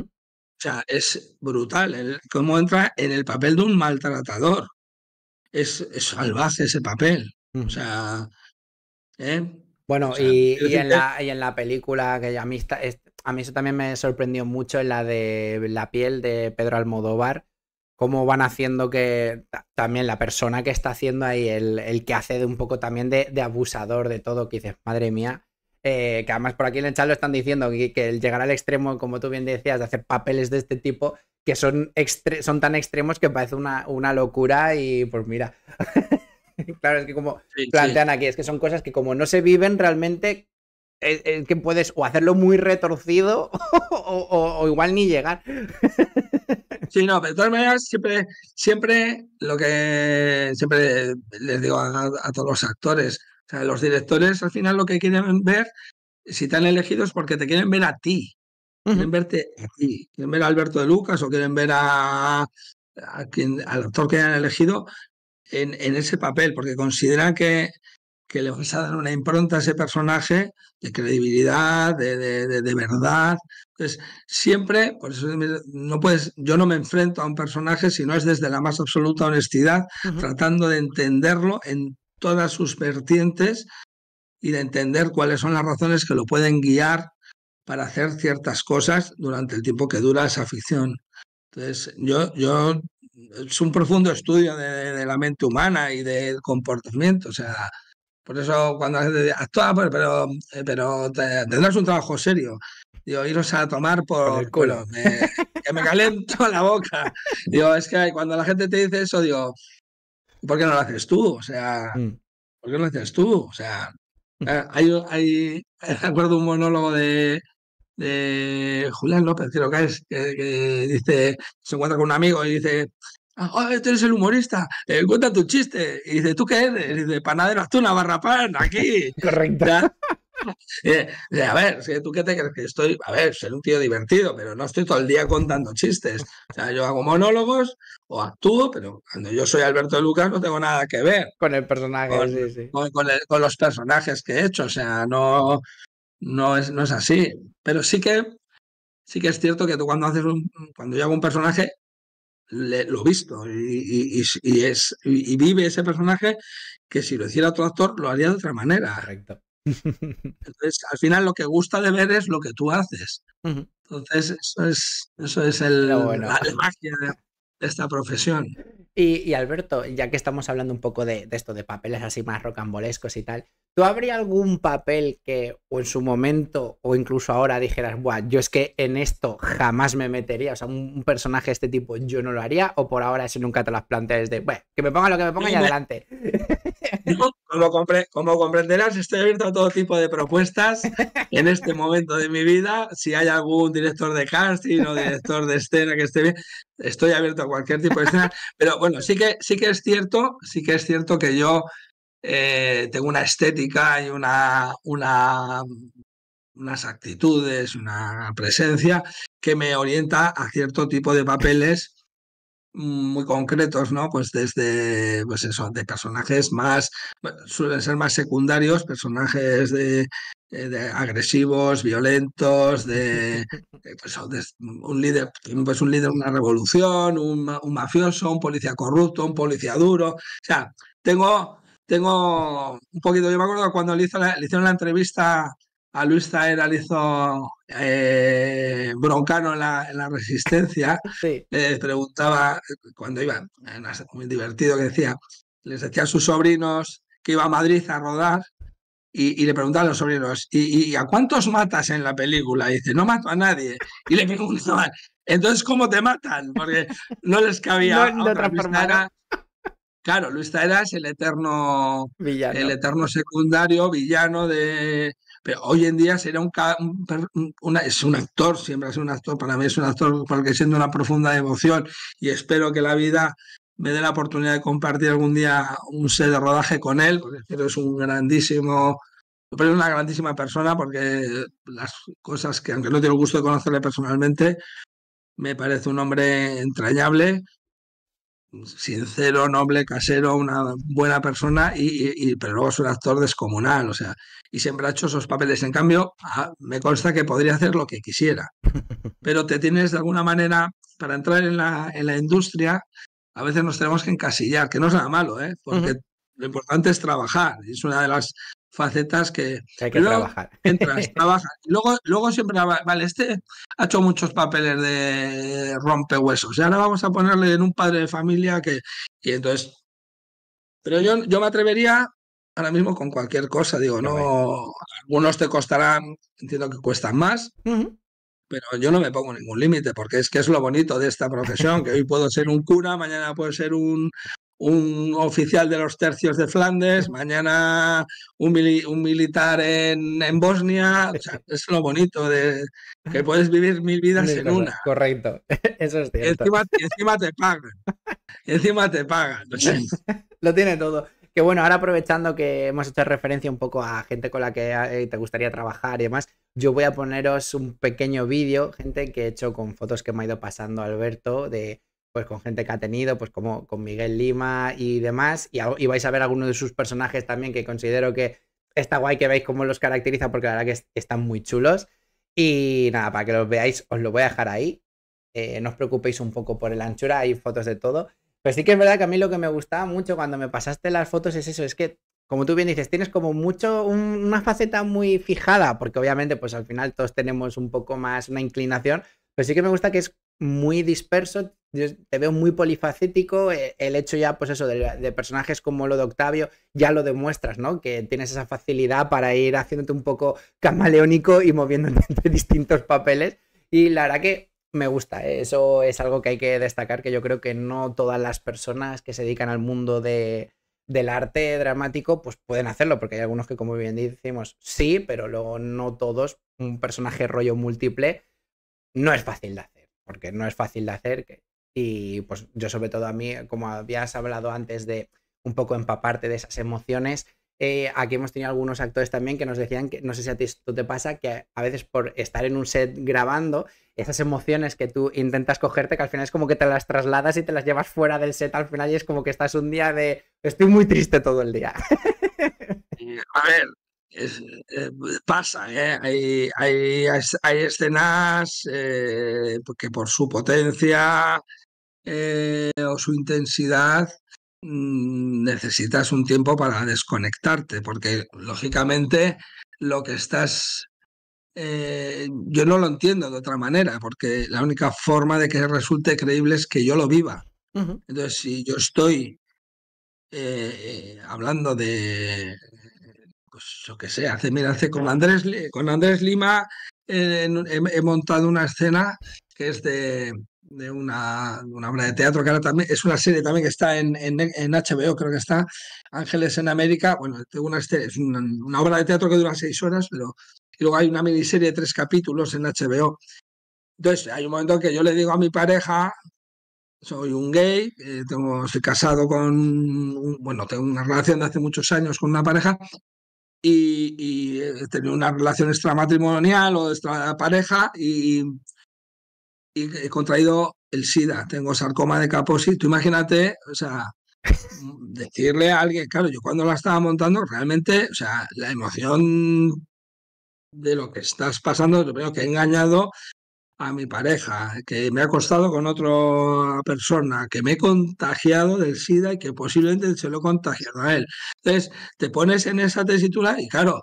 sea, es brutal. cómo entra en el papel de un maltratador. Es, salvaje ese papel. O sea. ¿eh? Bueno, y, en la, en la, película que a mí, a mí eso también me sorprendió mucho, en la de la piel de Pedro Almodóvar, cómo van haciendo que también la persona que está haciendo ahí, el, el que hace de un poco también de, de, abusador de todo, que dices, madre mía, eh, que además por aquí en el chat lo están diciendo, que, el llegar al extremo, como tú bien decías, de hacer papeles de este tipo, que son, son tan extremos que parece una, locura y pues mira. claro, es que como plantean aquí, es que son cosas que como no se viven realmente, es, que puedes o hacerlo muy retorcido o, igual ni llegar. sí, no, pero de todas maneras, siempre, siempre lo que siempre les digo a todos los actores, o sea, los directores al final lo que quieren ver, si te han elegido es porque te quieren ver a ti. Quieren verte a ti. Quieren ver a Alberto de Lucas o quieren ver a, quien, al actor que hayan elegido en, ese papel, porque consideran que, le vas a dar una impronta a ese personaje de credibilidad, de, de, verdad. Entonces, siempre, por eso no puedes, yo no me enfrento a un personaje si no es desde la más absoluta honestidad, tratando de entenderlo en todas sus vertientes y de entender cuáles son las razones que lo pueden guiar para hacer ciertas cosas durante el tiempo que dura esa afición. Entonces, yo, yo es un profundo estudio de, la mente humana y del comportamiento. O sea, por eso cuando actúa, pues, pero, eh, pero tendrás un trabajo serio. Digo, iros a tomar por el culo. que me calento la boca. Digo, es que cuando la gente te dice eso, digo, ¿por qué no lo haces tú? O sea, mm. ¿por qué no lo haces tú? O sea, mm. eh, hay, hay, recuerdo un monólogo de, de Julián López, creo que es, que, dice, se encuentra con un amigo y dice, ah, ah, tú eres el humorista, eh, cuenta tu chiste. Y dice, ¿tú qué eres? Y dice, panadero, haz tú una barra pan aquí. Correcto. Eh, a ver, ¿tú qué te crees que estoy? A ver, ser un tío divertido, pero no estoy todo el día contando chistes. O sea, yo hago monólogos o actúo, pero cuando yo soy Alberto Lucas no tengo nada que ver. Con el personaje, con, los personajes que he hecho, o sea, no, no, es, no es así. Pero sí que, sí que es cierto que tú cuando haces un, cuando yo hago un personaje, lo lo visto y, es, vive ese personaje que si lo hiciera otro actor lo haría de otra manera. Correcto. Entonces, al final lo que gusta de ver es lo que tú haces. Entonces, eso es, eso es el, la magia de esta profesión. Y, Alberto, ya que estamos hablando un poco de, esto, de papeles así más rocambolescos y tal, ¿tú habría algún papel que o en su momento o incluso ahora dijeras, Buah, yo es que en esto jamás me metería? O sea, un, personaje de este tipo yo no lo haría o por ahora si nunca te las planteas de, bueno, que me ponga lo que me ponga y adelante. como, como comprenderás, estoy abierto a todo tipo de propuestas en este momento de mi vida. Si hay algún director de casting o director de escena que esté bien, estoy abierto a cualquier tipo de escena, pero bueno, sí que, sí que es cierto, sí que es cierto que yo eh, tengo una estética y una, unas actitudes, una presencia que me orienta a cierto tipo de papeles muy concretos, ¿no? Pues desde, pues eso, de personajes más, suelen ser más secundarios, personajes de, eh, agresivos, violentos, de, eh, pues, un líder, pues, un líder de una revolución, un, mafioso, un policía corrupto, un policía duro. O sea, tengo, tengo un poquito, yo me acuerdo cuando le, hizo la, hicieron la entrevista a Luis Zaera, le hizo eh, broncano en la, resistencia, le preguntaba cuando iba, muy divertido que decía, les decía a sus sobrinos que iba a Madrid a rodar y, le preguntaba a los sobrinos, ¿y, a cuántos matas en la película? Y dice, no mato a nadie. Y le preguntaban, entonces, ¿cómo te matan? Porque no les cabía otra persona Claro, Luis Eras el eterno, el eterno secundario, villano de. Pero hoy en día será un, es un actor, siempre ha sido un actor, para mí es un actor porque siendo una profunda devoción y espero que la vida me dé la oportunidad de compartir algún día un set de rodaje con él, porque es un grandísimo, pero es una grandísima persona, porque las cosas que, aunque no tengo el gusto de conocerle personalmente, me parece un hombre entrañable, sincero, noble, casero, una buena persona, y, pero luego es un actor descomunal, o sea, y siempre ha hecho esos papeles. En cambio, me consta que podría hacer lo que quisiera, pero te tienes de alguna manera, para entrar en la, en la industria, a veces nos tenemos que encasillar, que no es nada malo, ¿eh? porque lo importante es trabajar. Es una de las facetas que, hay que trabajar. Entras, trabajas. luego, luego siempre, vale, este ha hecho muchos papeles de rompehuesos. Y ahora vamos a ponerle en un padre de familia que. Y entonces. Pero yo, yo me atrevería ahora mismo con cualquier cosa. Digo, no. Algunos te costarán, entiendo que cuestan más pero yo no me pongo ningún límite, porque es que es lo bonito de esta profesión, que hoy puedo ser un cura, mañana puedo ser un, un oficial de los tercios de Flandes, mañana un, un militar en, en Bosnia. es lo bonito de que puedes vivir mil vidas en una. Correcto, eso es cierto. Encima, te pagan. encima te pagan. lo tiene todo. Que bueno, ahora aprovechando que hemos hecho referencia un poco a gente con la que eh, te gustaría trabajar y demás, yo voy a poneros un pequeño vídeo, gente, que he hecho con fotos que me ha ido pasando Alberto, de pues con gente que ha tenido, pues como con Miguel Lima y demás, y, vais a ver algunos de sus personajes también que considero que está guay que veáis cómo los caracteriza, porque la verdad que están muy chulos. Y nada, para que los veáis, os lo voy a dejar ahí. Eh, no os preocupéis un poco por el anchura, hay fotos de todo. Pero sí que es verdad que a mí lo que me gustaba mucho cuando me pasaste las fotos es eso, es que como tú bien dices, tienes como mucho, una faceta muy fijada, porque obviamente pues al final todos tenemos un poco más una inclinación, pero sí que me gusta que es muy disperso, te veo muy polifacético, eh, el hecho ya pues eso de, personajes como lo de Octavio, ya lo demuestras, ¿no? Que tienes esa facilidad para ir haciéndote un poco camaleónico y moviéndote entre distintos papeles, y la verdad que me gusta. Eh, eso es algo que hay que destacar, que yo creo que no todas las personas que se dedican al mundo de, del arte dramático, pues pueden hacerlo, porque hay algunos que, como bien decimos, sí, pero luego no todos. Un personaje rollo múltiple no es fácil de hacer, porque no es fácil de hacer. Y pues yo sobre todo a mí, como habías hablado antes de un poco empaparte de esas emociones, eh, aquí hemos tenido algunos actores también que nos decían que, no sé si a ti esto te pasa, que a veces por estar en un set grabando, esas emociones que tú intentas cogerte, que al final es como que te las trasladas y te las llevas fuera del set al final y es como que estás un día de, estoy muy triste todo el día. A ver, eh, pasa, ¿eh? Hay, hay, escenas eh, que por su potencia o su intensidad Mm, necesitas un tiempo para desconectarte, porque lógicamente lo que estás... Eh, yo no lo entiendo de otra manera, porque la única forma de que resulte creíble es que yo lo viva. Entonces, si yo estoy eh, eh, hablando de, pues lo que sea, hace, mira, hace con Andrés, con Andrés Lima he montado una escena que es de, de una, una, obra de teatro que ahora también es una serie también que está en, en, HBO, creo que está, Ángeles en América. Bueno, una, es una, una, obra de teatro que dura seis horas, pero y luego hay una miniserie de tres capítulos en HBO. Entonces, hay un momento que yo le digo a mi pareja, soy un gay, eh, tengo, estoy casado con, bueno, tengo una relación de hace muchos años con una pareja, y, y, eh, he tenido una relación extramatrimonial o extra pareja y, y he contraído el SIDA, tengo sarcoma de Kaposi. Tú imagínate, o sea, decirle a alguien, claro, yo cuando la estaba montando, realmente, o sea, la emoción de lo que estás pasando, lo primero que he engañado a mi pareja, que me ha acostado con otra persona, que me he contagiado del SIDA y que posiblemente se lo he contagiado a él. Entonces, te pones en esa tesitura y claro,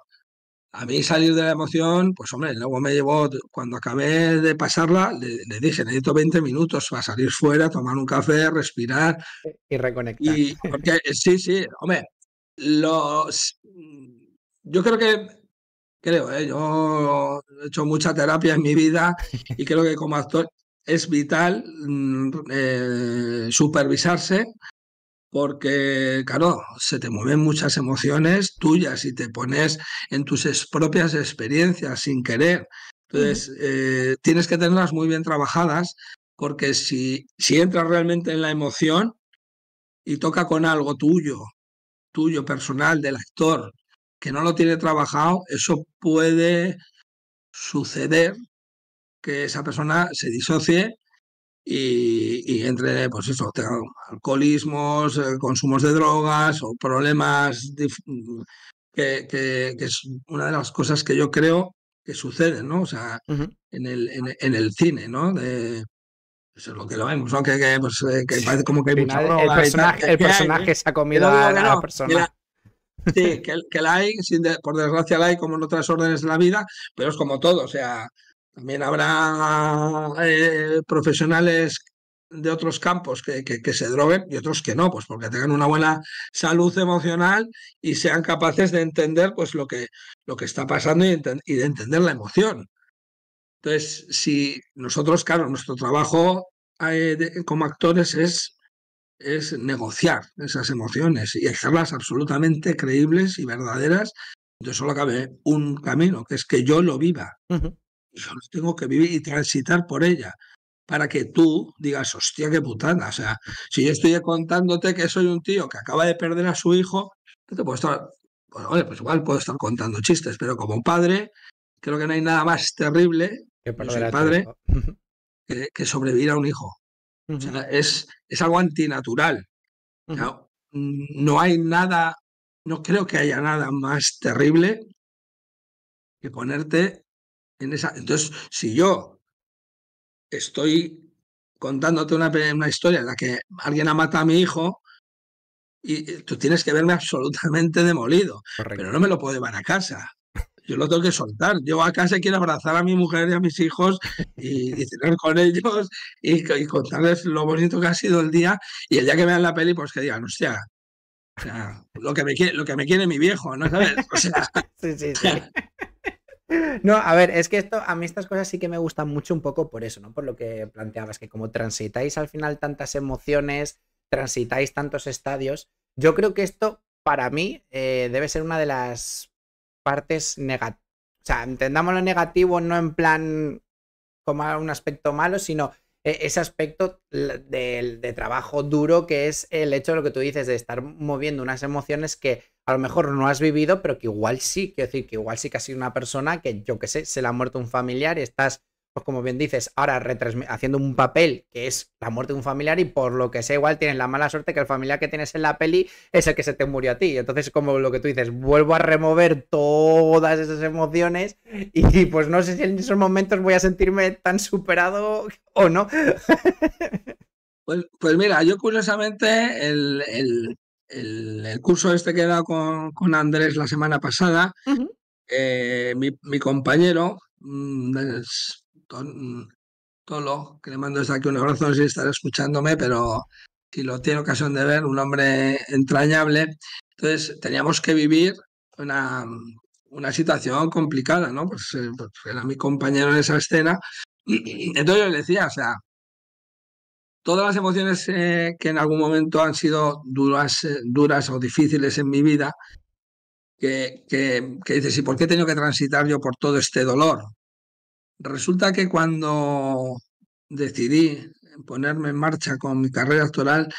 a mí salir de la emoción, pues hombre, luego me llevó, cuando acabé de pasarla, le, dije, necesito 20 minutos para salir fuera, tomar un café, respirar. Y reconectar. sí, sí, hombre, los, yo creo que, creo, ¿eh? yo he hecho mucha terapia en mi vida y creo que como actor es vital mm, eh, supervisarse porque, claro, se te mueven muchas emociones tuyas y te pones en tus propias experiencias sin querer. Entonces, eh, tienes que tenerlas muy bien trabajadas, porque si, si entras realmente en la emoción y toca con algo tuyo, tuyo, personal, del actor, que no lo tiene trabajado, eso puede suceder que esa persona se disocie y, entre pues eso, alcoholismos, eh, consumos de drogas o problemas que, que, es una de las cosas que yo creo que sucede ¿no? O sea, en, el, en, el cine, ¿no? eso pues es lo que lo vemos, ¿no? Que, que pues, eh, parece como que hay mucha El personaje, se ha comido a, la persona. sí, que, la hay, por desgracia la hay como en otras órdenes de la vida, pero es como todo, o sea, también habrá eh, profesionales de otros campos que, se droguen y otros que no, pues porque tengan una buena salud emocional y sean capaces de entender pues lo que, lo que está pasando y, de entender la emoción. Entonces, si nosotros, claro, nuestro trabajo eh, como actores es, es negociar esas emociones y hacerlas absolutamente creíbles y verdaderas, entonces solo cabe un camino, que es que yo lo viva yo tengo que vivir y transitar por ella para que tú digas, hostia, qué putada. O sea, si yo estoy contándote que soy un tío que acaba de perder a su hijo, no te puedo estar, bueno, pues igual puedo estar contando chistes, pero como padre, creo que no hay nada más terrible que perder padre que, sobrevivir a un hijo. o sea, es, es algo antinatural. Mm, no hay nada, no creo que haya nada más terrible que ponerte entonces, si yo estoy contándote una, historia en la que alguien ha matado a mi hijo, y eh, tú tienes que verme absolutamente demolido, pero no me lo puedo llevar a casa. Yo lo tengo que soltar. Yo a casa quiero abrazar a mi mujer y a mis hijos y, cenar con ellos y, contarles lo bonito que ha sido el día. Y el día que vean la peli, pues que digan, hostia, lo, que me quiere, lo que me quiere mi viejo, ¿no sabes? sí, sí, sí. No, a ver, es que esto, a mí estas cosas sí que me gustan mucho un poco por eso, ¿no? Por lo que planteabas, que como transitáis al final tantas emociones, transitáis tantos estadios, yo creo que esto para mí eh, debe ser una de las partes negativas. O sea, entendamos lo negativo no en plan como un aspecto malo, sino e, ese aspecto de, de, trabajo duro que es el hecho de lo que tú dices, de estar moviendo unas emociones que a lo mejor no has vivido, pero que igual sí, quiero decir, que igual sí que has sido una persona que, yo qué sé, se le ha muerto un familiar y estás, pues como bien dices, ahora haciendo un papel que es la muerte de un familiar y por lo que sé igual tienes la mala suerte que el familiar que tienes en la peli es el que se te murió a ti. Entonces, como lo que tú dices, vuelvo a remover todas esas emociones y pues no sé si en esos momentos voy a sentirme tan superado o no. Pues, pues mira, yo curiosamente el, el, curso este que he dado con, Andrés la semana pasada, eh, mi, compañero, mm, Tolo, que le mando desde aquí un abrazo, no sé si estará escuchándome, pero si lo tiene ocasión de ver, un hombre entrañable. Entonces, teníamos que vivir una, una situación complicada, ¿no? Pues, eh, pues era mi compañero en esa escena. entonces yo le decía, o sea, todas las emociones eh, que en algún momento han sido duras, eh, duras o difíciles en mi vida, que, que, dices, ¿y por qué tengo que transitar yo por todo este dolor? Resulta que cuando decidí ponerme en marcha con mi carrera actoral,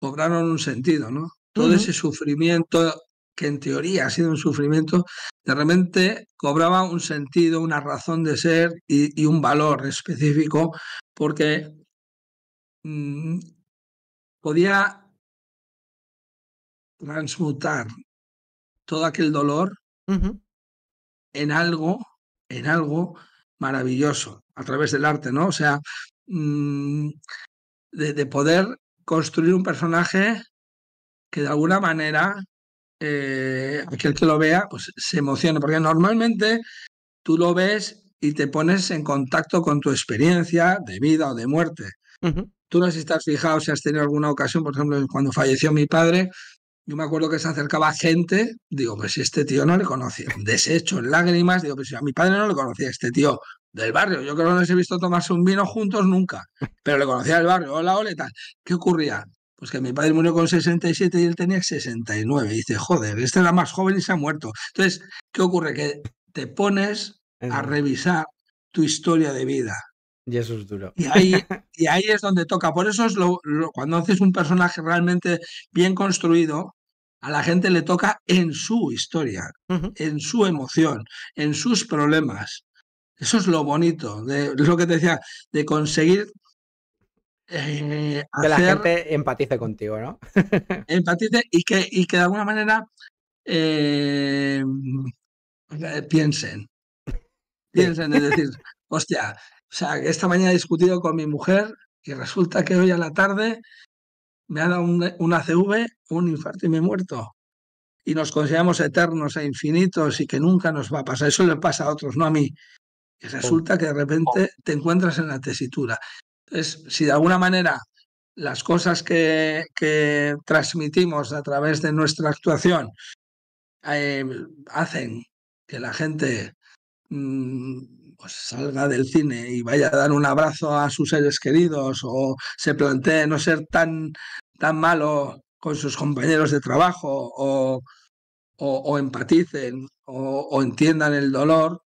cobraron un sentido, ¿no? Todo ese sufrimiento que en teoría ha sido un sufrimiento, de repente cobraba un sentido, una razón de ser y un valor específico, porque Mm, podía transmutar todo aquel dolor en algo, en algo maravilloso, a través del arte, ¿no? O sea, mm, de, poder construir un personaje que de alguna manera eh, aquel que lo vea pues, se emocione, porque normalmente tú lo ves y te pones en contacto con tu experiencia de vida o de muerte. Tú no sé si estás fijado, si has tenido alguna ocasión, por ejemplo, cuando falleció mi padre, yo me acuerdo que se acercaba gente, digo, pues si este tío no le conocía, deshecho en lágrimas, digo, pues si a mi padre no le conocía, este tío del barrio, yo creo que no les he visto tomarse un vino juntos nunca, pero le conocía del barrio, hola, hola y tal. ¿Qué ocurría? Pues que mi padre murió con 67 y él tenía 69. Y dice, joder, este era más joven y se ha muerto. Entonces, ¿qué ocurre? Que te pones a revisar tu historia de vida y eso es duro. Y ahí, y ahí es donde toca. Por eso es lo, cuando haces un personaje realmente bien construido, a la gente le toca en su historia, en su emoción, en sus problemas. Eso es lo bonito, de, lo que te decía, de conseguir eh, que la gente empatice contigo, ¿no? empatice y que, y que de alguna manera eh, piensen. Piensen, es decir, hostia, o sea, esta mañana he discutido con mi mujer y resulta que hoy a la tarde me ha dado un, un ACV, un infarto y me he muerto. Y nos consideramos eternos e infinitos y que nunca nos va a pasar. Eso le pasa a otros, no a mí. Y resulta que de repente te encuentras en la tesitura. Entonces, si de alguna manera las cosas que, que transmitimos a través de nuestra actuación eh, hacen que la gente mm, pues salga del cine y vaya a dar un abrazo a sus seres queridos o se plantee no ser tan, tan malo con sus compañeros de trabajo o, empaticen o, entiendan el dolor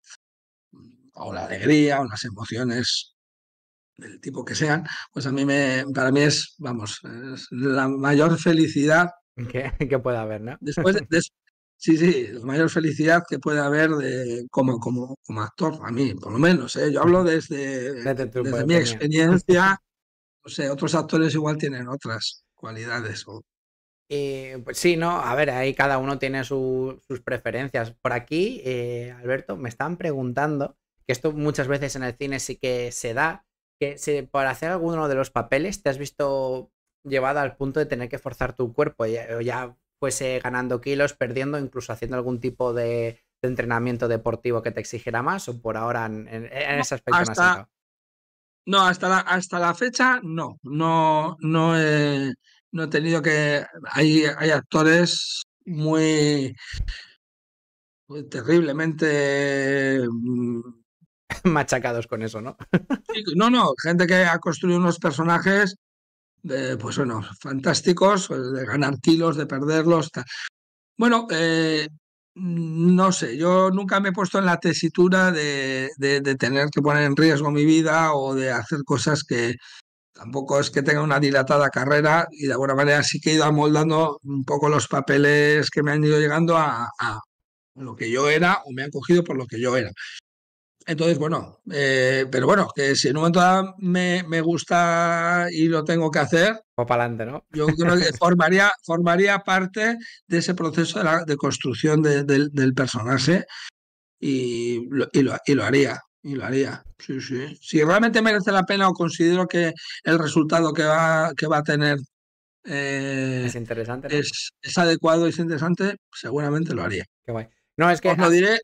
o la alegría o las emociones del tipo que sean, pues a mí me, para mí es, vamos, la mayor felicidad que, pueda haber, ¿no? Después, Sí, sí, la mayor felicidad que puede haber como, como, como actor, a mí, por lo menos. ¿eh? Yo hablo desde, mi experiencia. No sé, otros actores igual tienen otras cualidades. Eh, pues sí, no, a ver, ahí cada uno tiene sus preferencias. Por aquí, eh, Alberto, me están preguntando, que esto muchas veces en el cine sí que se da, que si por hacer alguno de los papeles te has visto llevada al punto de tener que forzar tu cuerpo, o ya ...pues ganando kilos, perdiendo, incluso haciendo algún tipo de, entrenamiento deportivo que te exigiera más o por ahora en, ese aspecto no, hasta la, hasta la fecha no, no, no he, no he tenido que, hay, hay actores muy terriblemente mm, machacados con eso, ¿no? no, no, gente que ha construido unos personajes de, pues bueno, fantásticos, pues, de ganar kilos, de perderlos. Bueno, eh, no sé, yo nunca me he puesto en la tesitura de, tener que poner en riesgo mi vida o de hacer cosas que tampoco es que tenga una dilatada carrera y de alguna manera sí que he ido amoldando un poco los papeles que me han ido llegando a lo que yo era o me han cogido por lo que yo era. Entonces, bueno, eh, pero bueno, que si en un momento dado me, me gusta y lo tengo que hacer. O para adelante, ¿no? Yo creo que formaría, formaría parte de ese proceso de, construcción del personaje y lo, y, lo, y lo haría. Y lo haría. Sí, sí. Si realmente merece la pena o considero que el resultado que va, que va a tener eh, es interesante. Es, es, adecuado y es interesante, seguramente lo haría. Qué No, es que. Os lo diré,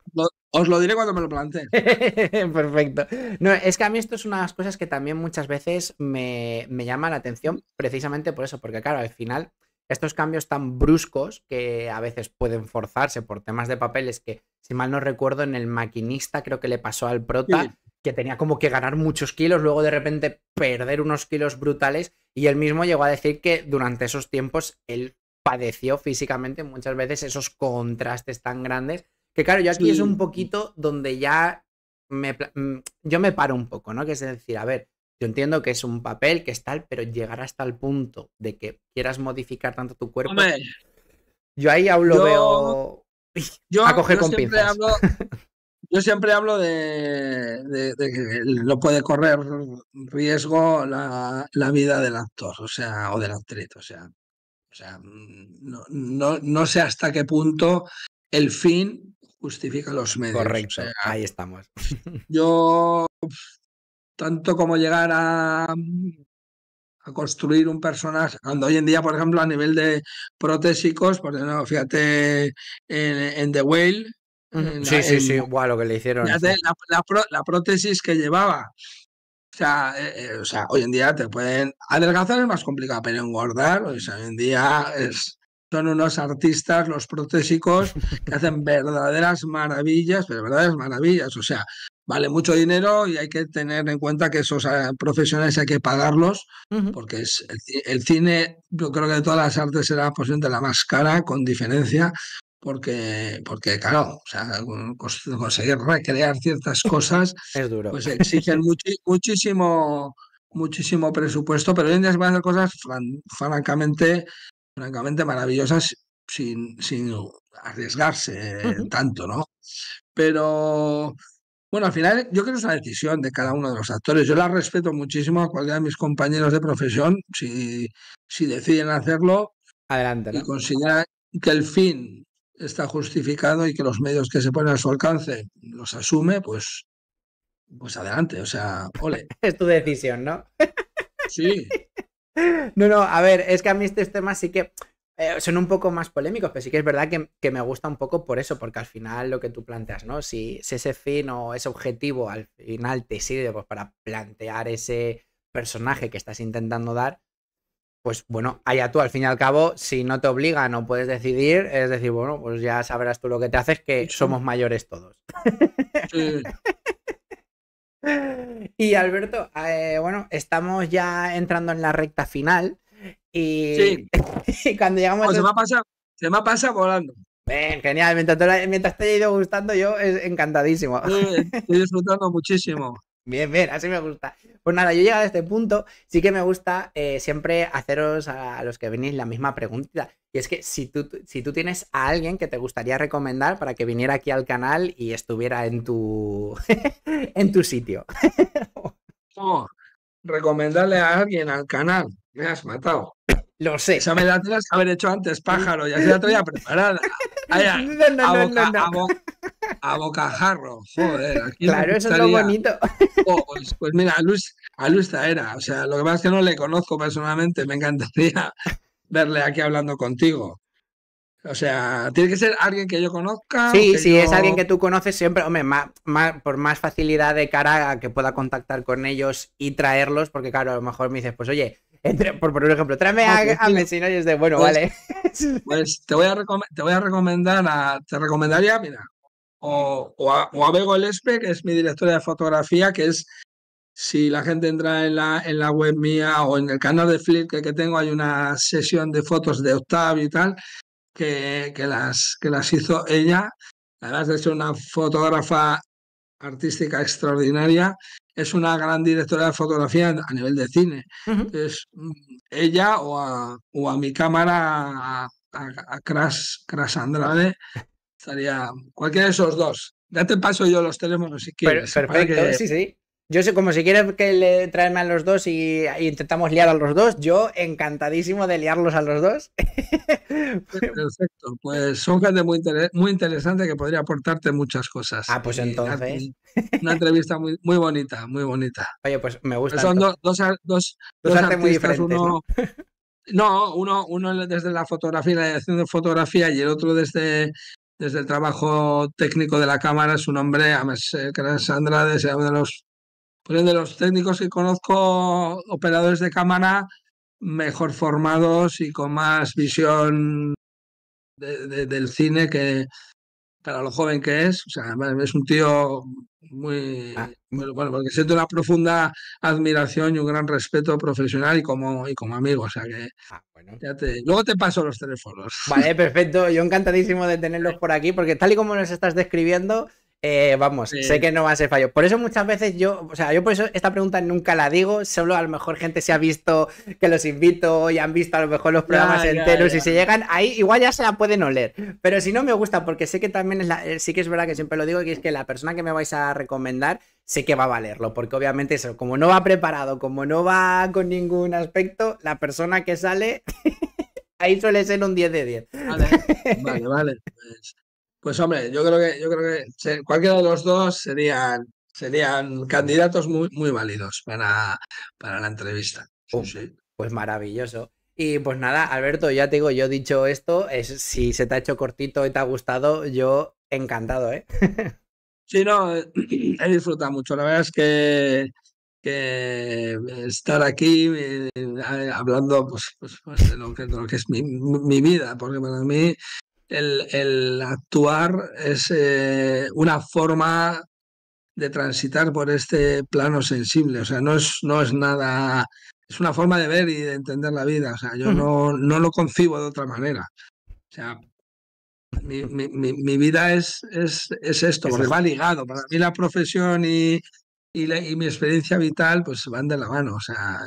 os lo diré cuando me lo plantee. Perfecto. No, es que a mí esto es una de las cosas que también muchas veces me, llama la atención, precisamente por eso, porque claro, al final, estos cambios tan bruscos que a veces pueden forzarse por temas de papeles que, si mal no recuerdo, en el maquinista creo que le pasó al prota, que tenía como que ganar muchos kilos, luego de repente perder unos kilos brutales, y él mismo llegó a decir que durante esos tiempos él padeció físicamente muchas veces esos contrastes tan grandes que claro, yo aquí es un poquito donde ya me, mm, yo me paro un poco, ¿no? Que es decir, a ver, yo entiendo que es un papel, que es tal, pero llegar hasta el punto de que quieras modificar tanto tu cuerpo. yo ahí aún veo yo, a coger siempre Hablo, yo siempre hablo de, que no puede correr riesgo la, vida del actor, o sea, o del actriz, o sea. O sea, mm, no, no sé hasta qué punto el fin justifica los medios. Correcto, ahí estamos. Yo, tanto como llegar a, a construir un personaje, cuando hoy en día, por ejemplo, a nivel de protésicos, fíjate en, The Whale. sí, sí, sí, lo que le hicieron. la, prótesis que llevaba, o sea, eh, eh, o sea, hoy en día te pueden adelgazar es más complicado, pero engordar, hoy en día es son unos artistas, los protésicos, que hacen verdaderas maravillas, pero verdaderas maravillas. O sea, vale mucho dinero y hay que tener en cuenta que esos eh, profesionales hay que pagarlos, porque es el, cine, yo creo que de todas las artes será posiblemente la más cara, con diferencia, porque, porque claro, conseguir recrear ciertas cosas es duro. Pues exigen muchísimo muchísimo presupuesto, pero hoy en día se van a hacer cosas francamente francamente maravillosas sin, sin arriesgarse tanto, ¿no? Pero bueno, al final yo creo que es una decisión de cada uno de los actores. Yo la respeto muchísimo a cualquiera de mis compañeros de profesión si, si deciden hacerlo Adelante, y consideran que el fin está justificado y que los medios que se ponen a su alcance los asume, pues, pues adelante, o sea, ole. Es tu decisión, ¿no? Sí, no, no, a ver, es que a mí estos temas sí que eh, son un poco más polémicos, pero sí que es verdad que, que, me gusta un poco por eso, porque al final lo que tú planteas, ¿no? Si, ese fin o ese objetivo al final te sirve pues, para plantear ese personaje que estás intentando dar, pues bueno, allá tú, al fin y al cabo, si no te obliga, no puedes decidir, es decir, bueno, pues ya sabrás tú lo que te haces, que somos mayores todos. Sí. Y Alberto, eh, bueno, estamos ya entrando en la recta final y, cuando llegamos... se, me ha pasado, volando. genial, mientras te, he ido gustando yo es eh, encantadísimo. Eh, estoy disfrutando muchísimo. Bien, bien, así me gusta. Pues nada, yo he llegado a este punto, sí que me gusta eh, siempre haceros a los que venís la misma pregunta. Y es que si tú, si tú tienes a alguien que te gustaría recomendar para que viniera aquí al canal y estuviera en tu, en tu sitio. recomendarle a alguien al canal, me has matado. Lo sé. sea, me la tienes que haber hecho antes, pájaro, ya se la ya preparada. no, a bocajarro, joder. claro, eso es lo bonito. Oh, pues, pues, mira, a Luis a era, o sea, lo que pasa es que no le conozco personalmente, me encantaría verle aquí hablando contigo. O sea, tiene que ser alguien que yo conozca. Sí, sí, es alguien que tú conoces siempre, hombre, por más facilidad de cara a que pueda contactar con ellos y traerlos, porque claro, a lo mejor me dices, pues oye, entre, por, un ejemplo, tráeme a, vecino y es de, bueno, pues, vale. Pues te voy a, te voy a recomendar, te recomendaría, mira, o, a, Bego que es mi directora de fotografía, que es, si la gente entra en la, en la web mía o en el canal de Flip que, tengo, hay una sesión de fotos de Octavio y tal, que, que, las, que las hizo ella. Además de ser una fotógrafa artística extraordinaria, es una gran directora de fotografía a nivel de cine. es ella o a, o a mi cámara, a, a, Andrade, Estaría cualquiera de esos dos. Ya te paso yo los teléfonos si quieres. perfecto, sí, sí. Yo sé, como si quieres que le traerme a los dos y, intentamos liar a los dos, yo encantadísimo de liarlos a los dos. Perfecto, pues son gente muy, interesante que podría aportarte muchas cosas. Ah, pues entonces. Una, entrevista muy, muy bonita, muy bonita. Oye, pues me gusta. Pues son dos, dos, artistas, muy diferentes, ¿no? uno, uno desde la fotografía, la dirección de fotografía y el otro desde desde el trabajo técnico de la Cámara, su nombre, a además, Es Andrade, uno de los, pues de los técnicos que conozco, operadores de cámara mejor formados y con más visión del cine que para lo joven que es. O sea, es un tío muy ah, mm. bueno, porque siento una profunda admiración y un gran respeto profesional y como, y como amigo. O sea que ah, luego te paso los teléfonos. Vale, perfecto. Yo encantadísimo de tenerlos por aquí, porque tal y como nos estás describiendo, eh, vamos, sé que no va a ser fallo. Por eso muchas veces yo, o sea, yo por eso esta pregunta nunca la digo, solo a lo mejor gente se ha visto que los invito y han visto a lo mejor los programas enteros y se llegan ahí, igual ya se la pueden oler. Pero si no me gusta, porque sé que también es la, eh, sí que es verdad que siempre lo digo, que es que la persona que me vais a recomendar sé que va a valerlo, porque obviamente eso, como no va preparado, como no va con ningún aspecto, la persona que sale... ahí suele ser un 10 de 10. Vale, vale, vale. Pues, pues hombre, yo creo que, yo creo que cualquiera de los dos serían, serían candidatos muy, muy válidos para, para la entrevista. Pues maravilloso. Y pues nada, Alberto, ya te digo, yo he dicho esto, es, si se te ha hecho cortito y te ha gustado, yo encantado, ¿eh? sí, no, eh, he disfrutado mucho. La verdad es que, que estar aquí eh, hablando pues, pues, pues, de, lo que, de, que, es mi, mi, vida, porque para mí el, actuar es eh, una forma de transitar por este plano sensible. O sea, no es, no es nada. Es una forma de ver y de entender la vida. O sea, yo no, no lo concibo de otra manera. O sea, mi, vida es, es, es esto, porque va ligado. Para mí la profesión y, mi experiencia vital pues van de la mano. O sea,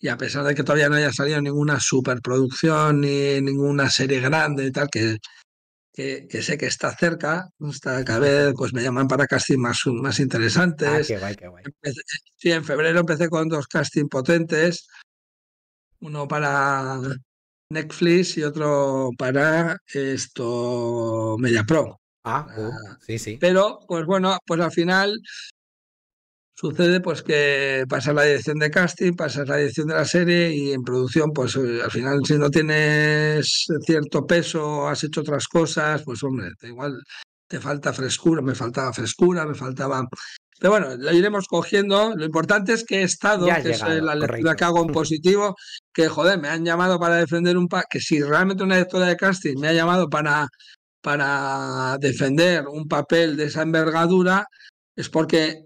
y a pesar de que todavía no haya salido ninguna superproducción ni ninguna serie grande y tal, que, que, sé que está cerca, está cada vez pues me llaman para casting más, más interesantes. Ah, qué guay, qué guay. sí, en febrero empecé con dos casting potentes, uno para Netflix y otro para esto MediaPro. Ah, ah uh, sí, sí. Pero, pues bueno, pues al final sucede pues que pasas la dirección de casting, pasas la dirección de la serie y en producción pues eh, al final si no tienes cierto peso, has hecho otras cosas, pues hombre, igual te falta frescura, me faltaba frescura, me faltaba... Pero bueno, lo iremos cogiendo. Lo importante es que he estado, que es eh, la lectura que hago en positivo, que joder, me han llamado para defender un... papel. que si realmente una directora de casting me ha llamado para, para defender un papel de esa envergadura, es porque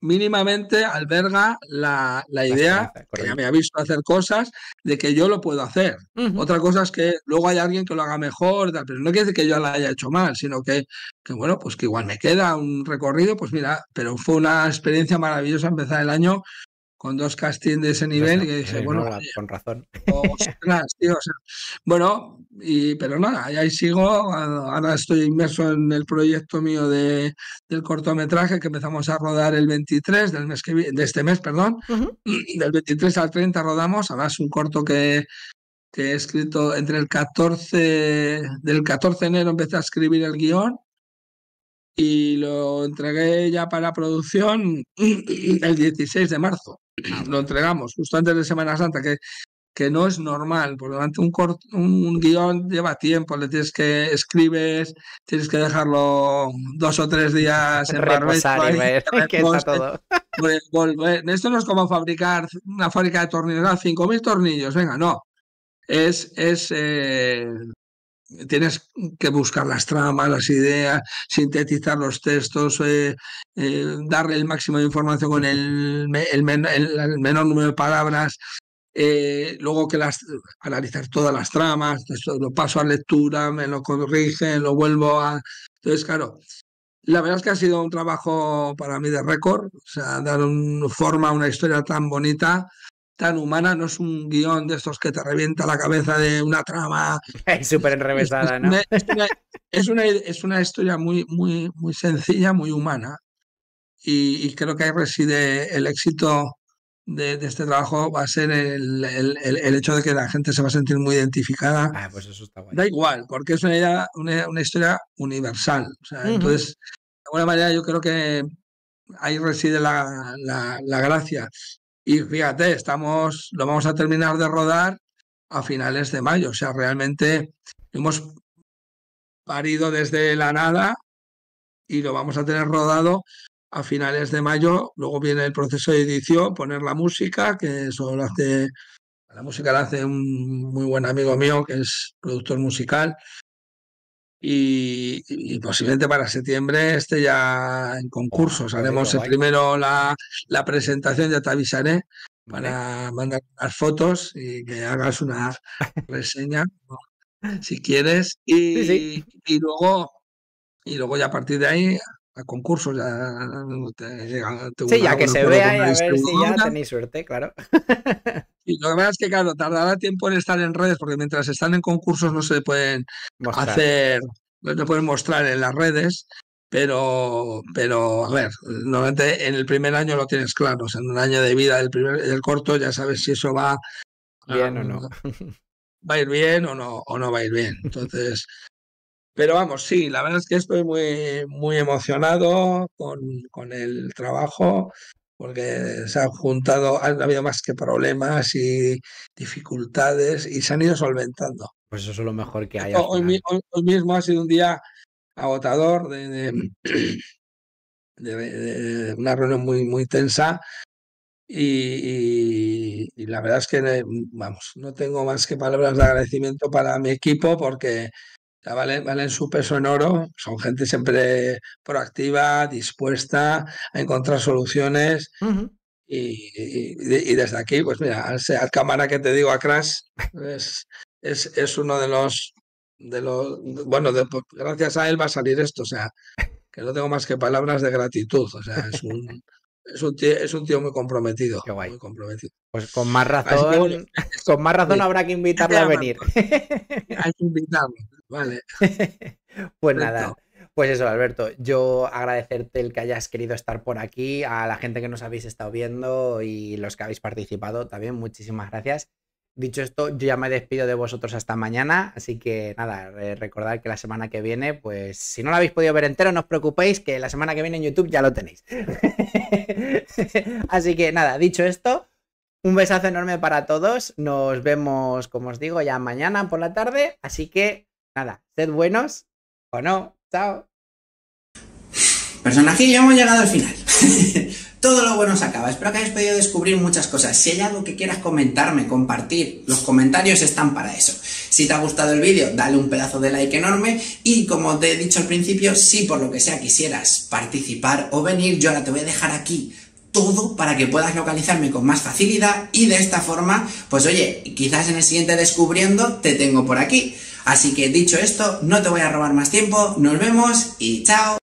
mínimamente alberga la, la idea, que ya me ha visto hacer cosas, de que yo lo puedo hacer. Otra cosa es que luego hay alguien que lo haga mejor, pero no quiere decir que yo la haya hecho mal, sino que, que, bueno, pues que igual me queda un recorrido, pues mira, pero fue una experiencia maravillosa empezar el año con dos castings de ese pues nivel y eh, bueno, con razón. bueno, pero nada, ahí sigo. Ahora estoy inmerso en el proyecto mío de, del cortometraje que empezamos a rodar el 23 del mes de este mes, perdón. Del 23 al 30 rodamos. Ahora es un corto que, que he escrito entre el 14, del 14 de enero empecé a escribir el guión y lo entregué ya para producción el 16 de marzo. Lo entregamos justo antes de Semana Santa, que que no es normal. porque lo un, un, guión lleva tiempo, le tienes que escribes, tienes que dejarlo dos o tres días en Y ver, todo. Pues, pues, pues, esto no es como fabricar una fábrica de tornillos, 5.000 tornillos, venga, no. Es, es eh, tienes que buscar las tramas, las ideas, sintetizar los textos, eh, eh, darle el máximo de información con el, el, el, menor número de palabras, eh, luego que las, analizar todas las tramas, pues, lo paso a lectura, me lo corrigen, lo vuelvo a... Entonces, claro, la verdad es que ha sido un trabajo para mí de récord, o sea, dar forma a una historia tan bonita, tan humana, no es un guión de estos que te revienta la cabeza de una trama. Súper enrevesada, ¿no? Es una, es una, historia muy, muy, muy sencilla, muy humana. Y, y creo que ahí reside el éxito de, este trabajo va a ser el, el, el, hecho de que la gente se va a sentir muy identificada. Ah, pues eso está da igual, porque es una, una, una historia universal. O sea, Entonces, de alguna manera yo creo que ahí reside la, la, la, gracia. Y fíjate, estamos, lo vamos a terminar de rodar a finales de mayo. O sea, realmente hemos parido desde la nada y lo vamos a tener rodado a finales de mayo, luego viene el proceso de edición, poner la música, que eso lo hace, la música la hace un muy buen amigo mío, que es productor musical. Y, posiblemente para septiembre esté ya en concursos. Haremos el primero la, la presentación, ya te avisaré, para mandar las fotos y que hagas una reseña si quieres. Y, y luego y luego ya a partir de ahí a concursos, ya sí, ya que se vea y a ver si ya tenéis suerte, claro. Y lo que pasa es que, claro, tardará tiempo en estar en redes, porque mientras están en concursos no se pueden mostrar. hacer, no pueden mostrar en las redes, pero, pero a ver, normalmente en el primer año lo tienes claro, o sea, en un año de vida del, primer, corto ya sabes si eso va. Bien o no. Va a ir bien o no, o no va a ir bien. Entonces. Pero vamos, sí, la verdad es que estoy muy, muy emocionado con, con el trabajo, porque se han juntado, ha habido más que problemas y dificultades y se han ido solventando. Pues eso es lo mejor que hay. Hoy, hoy, mismo ha sido un día agotador de, una reunión muy, muy tensa y, y la verdad es que, vamos, no tengo más que palabras de agradecimiento para mi equipo porque valen, su peso en oro, son gente siempre proactiva, dispuesta a encontrar soluciones. y, desde aquí, pues mira, al cámara que te digo, a Crash, es, es, uno de los, de los bueno, pues gracias a él va a salir esto, o sea, que no tengo más que palabras de gratitud, o sea, es un... Es un, tío, es un tío, muy comprometido. Qué guay. Pues con más razón, con más razón habrá que invitarlo a venir. Pues, hay que invitarlo. Vale. pues nada. Pues eso, Alberto, yo agradecerte el que hayas querido estar por aquí, a la gente que nos habéis estado viendo y los que habéis participado también, muchísimas gracias. Dicho esto, yo ya me despido de vosotros hasta mañana, así que nada, recordad que la semana que viene, pues si no lo habéis podido ver entero, no os preocupéis, que la semana que viene en YouTube ya lo tenéis. así que nada, dicho esto, un besazo enorme para todos, nos vemos, como os digo, ya mañana por la tarde, así que Nada, sed buenos o no. Chao. ya hemos llegado al final. Todo lo bueno se acaba. Espero que hayáis podido descubrir muchas cosas. Si hay algo que quieras comentarme, compartir, los comentarios están para eso. Si te ha gustado el vídeo, dale un pedazo de like enorme y como te he dicho al principio, si por lo que sea quisieras participar o venir, yo ahora te voy a dejar aquí todo para que puedas localizarme con más facilidad y de esta forma, pues oye, quizás en el siguiente descubriendo te tengo por aquí. Así que dicho esto, no te voy a robar más tiempo, nos vemos y chao.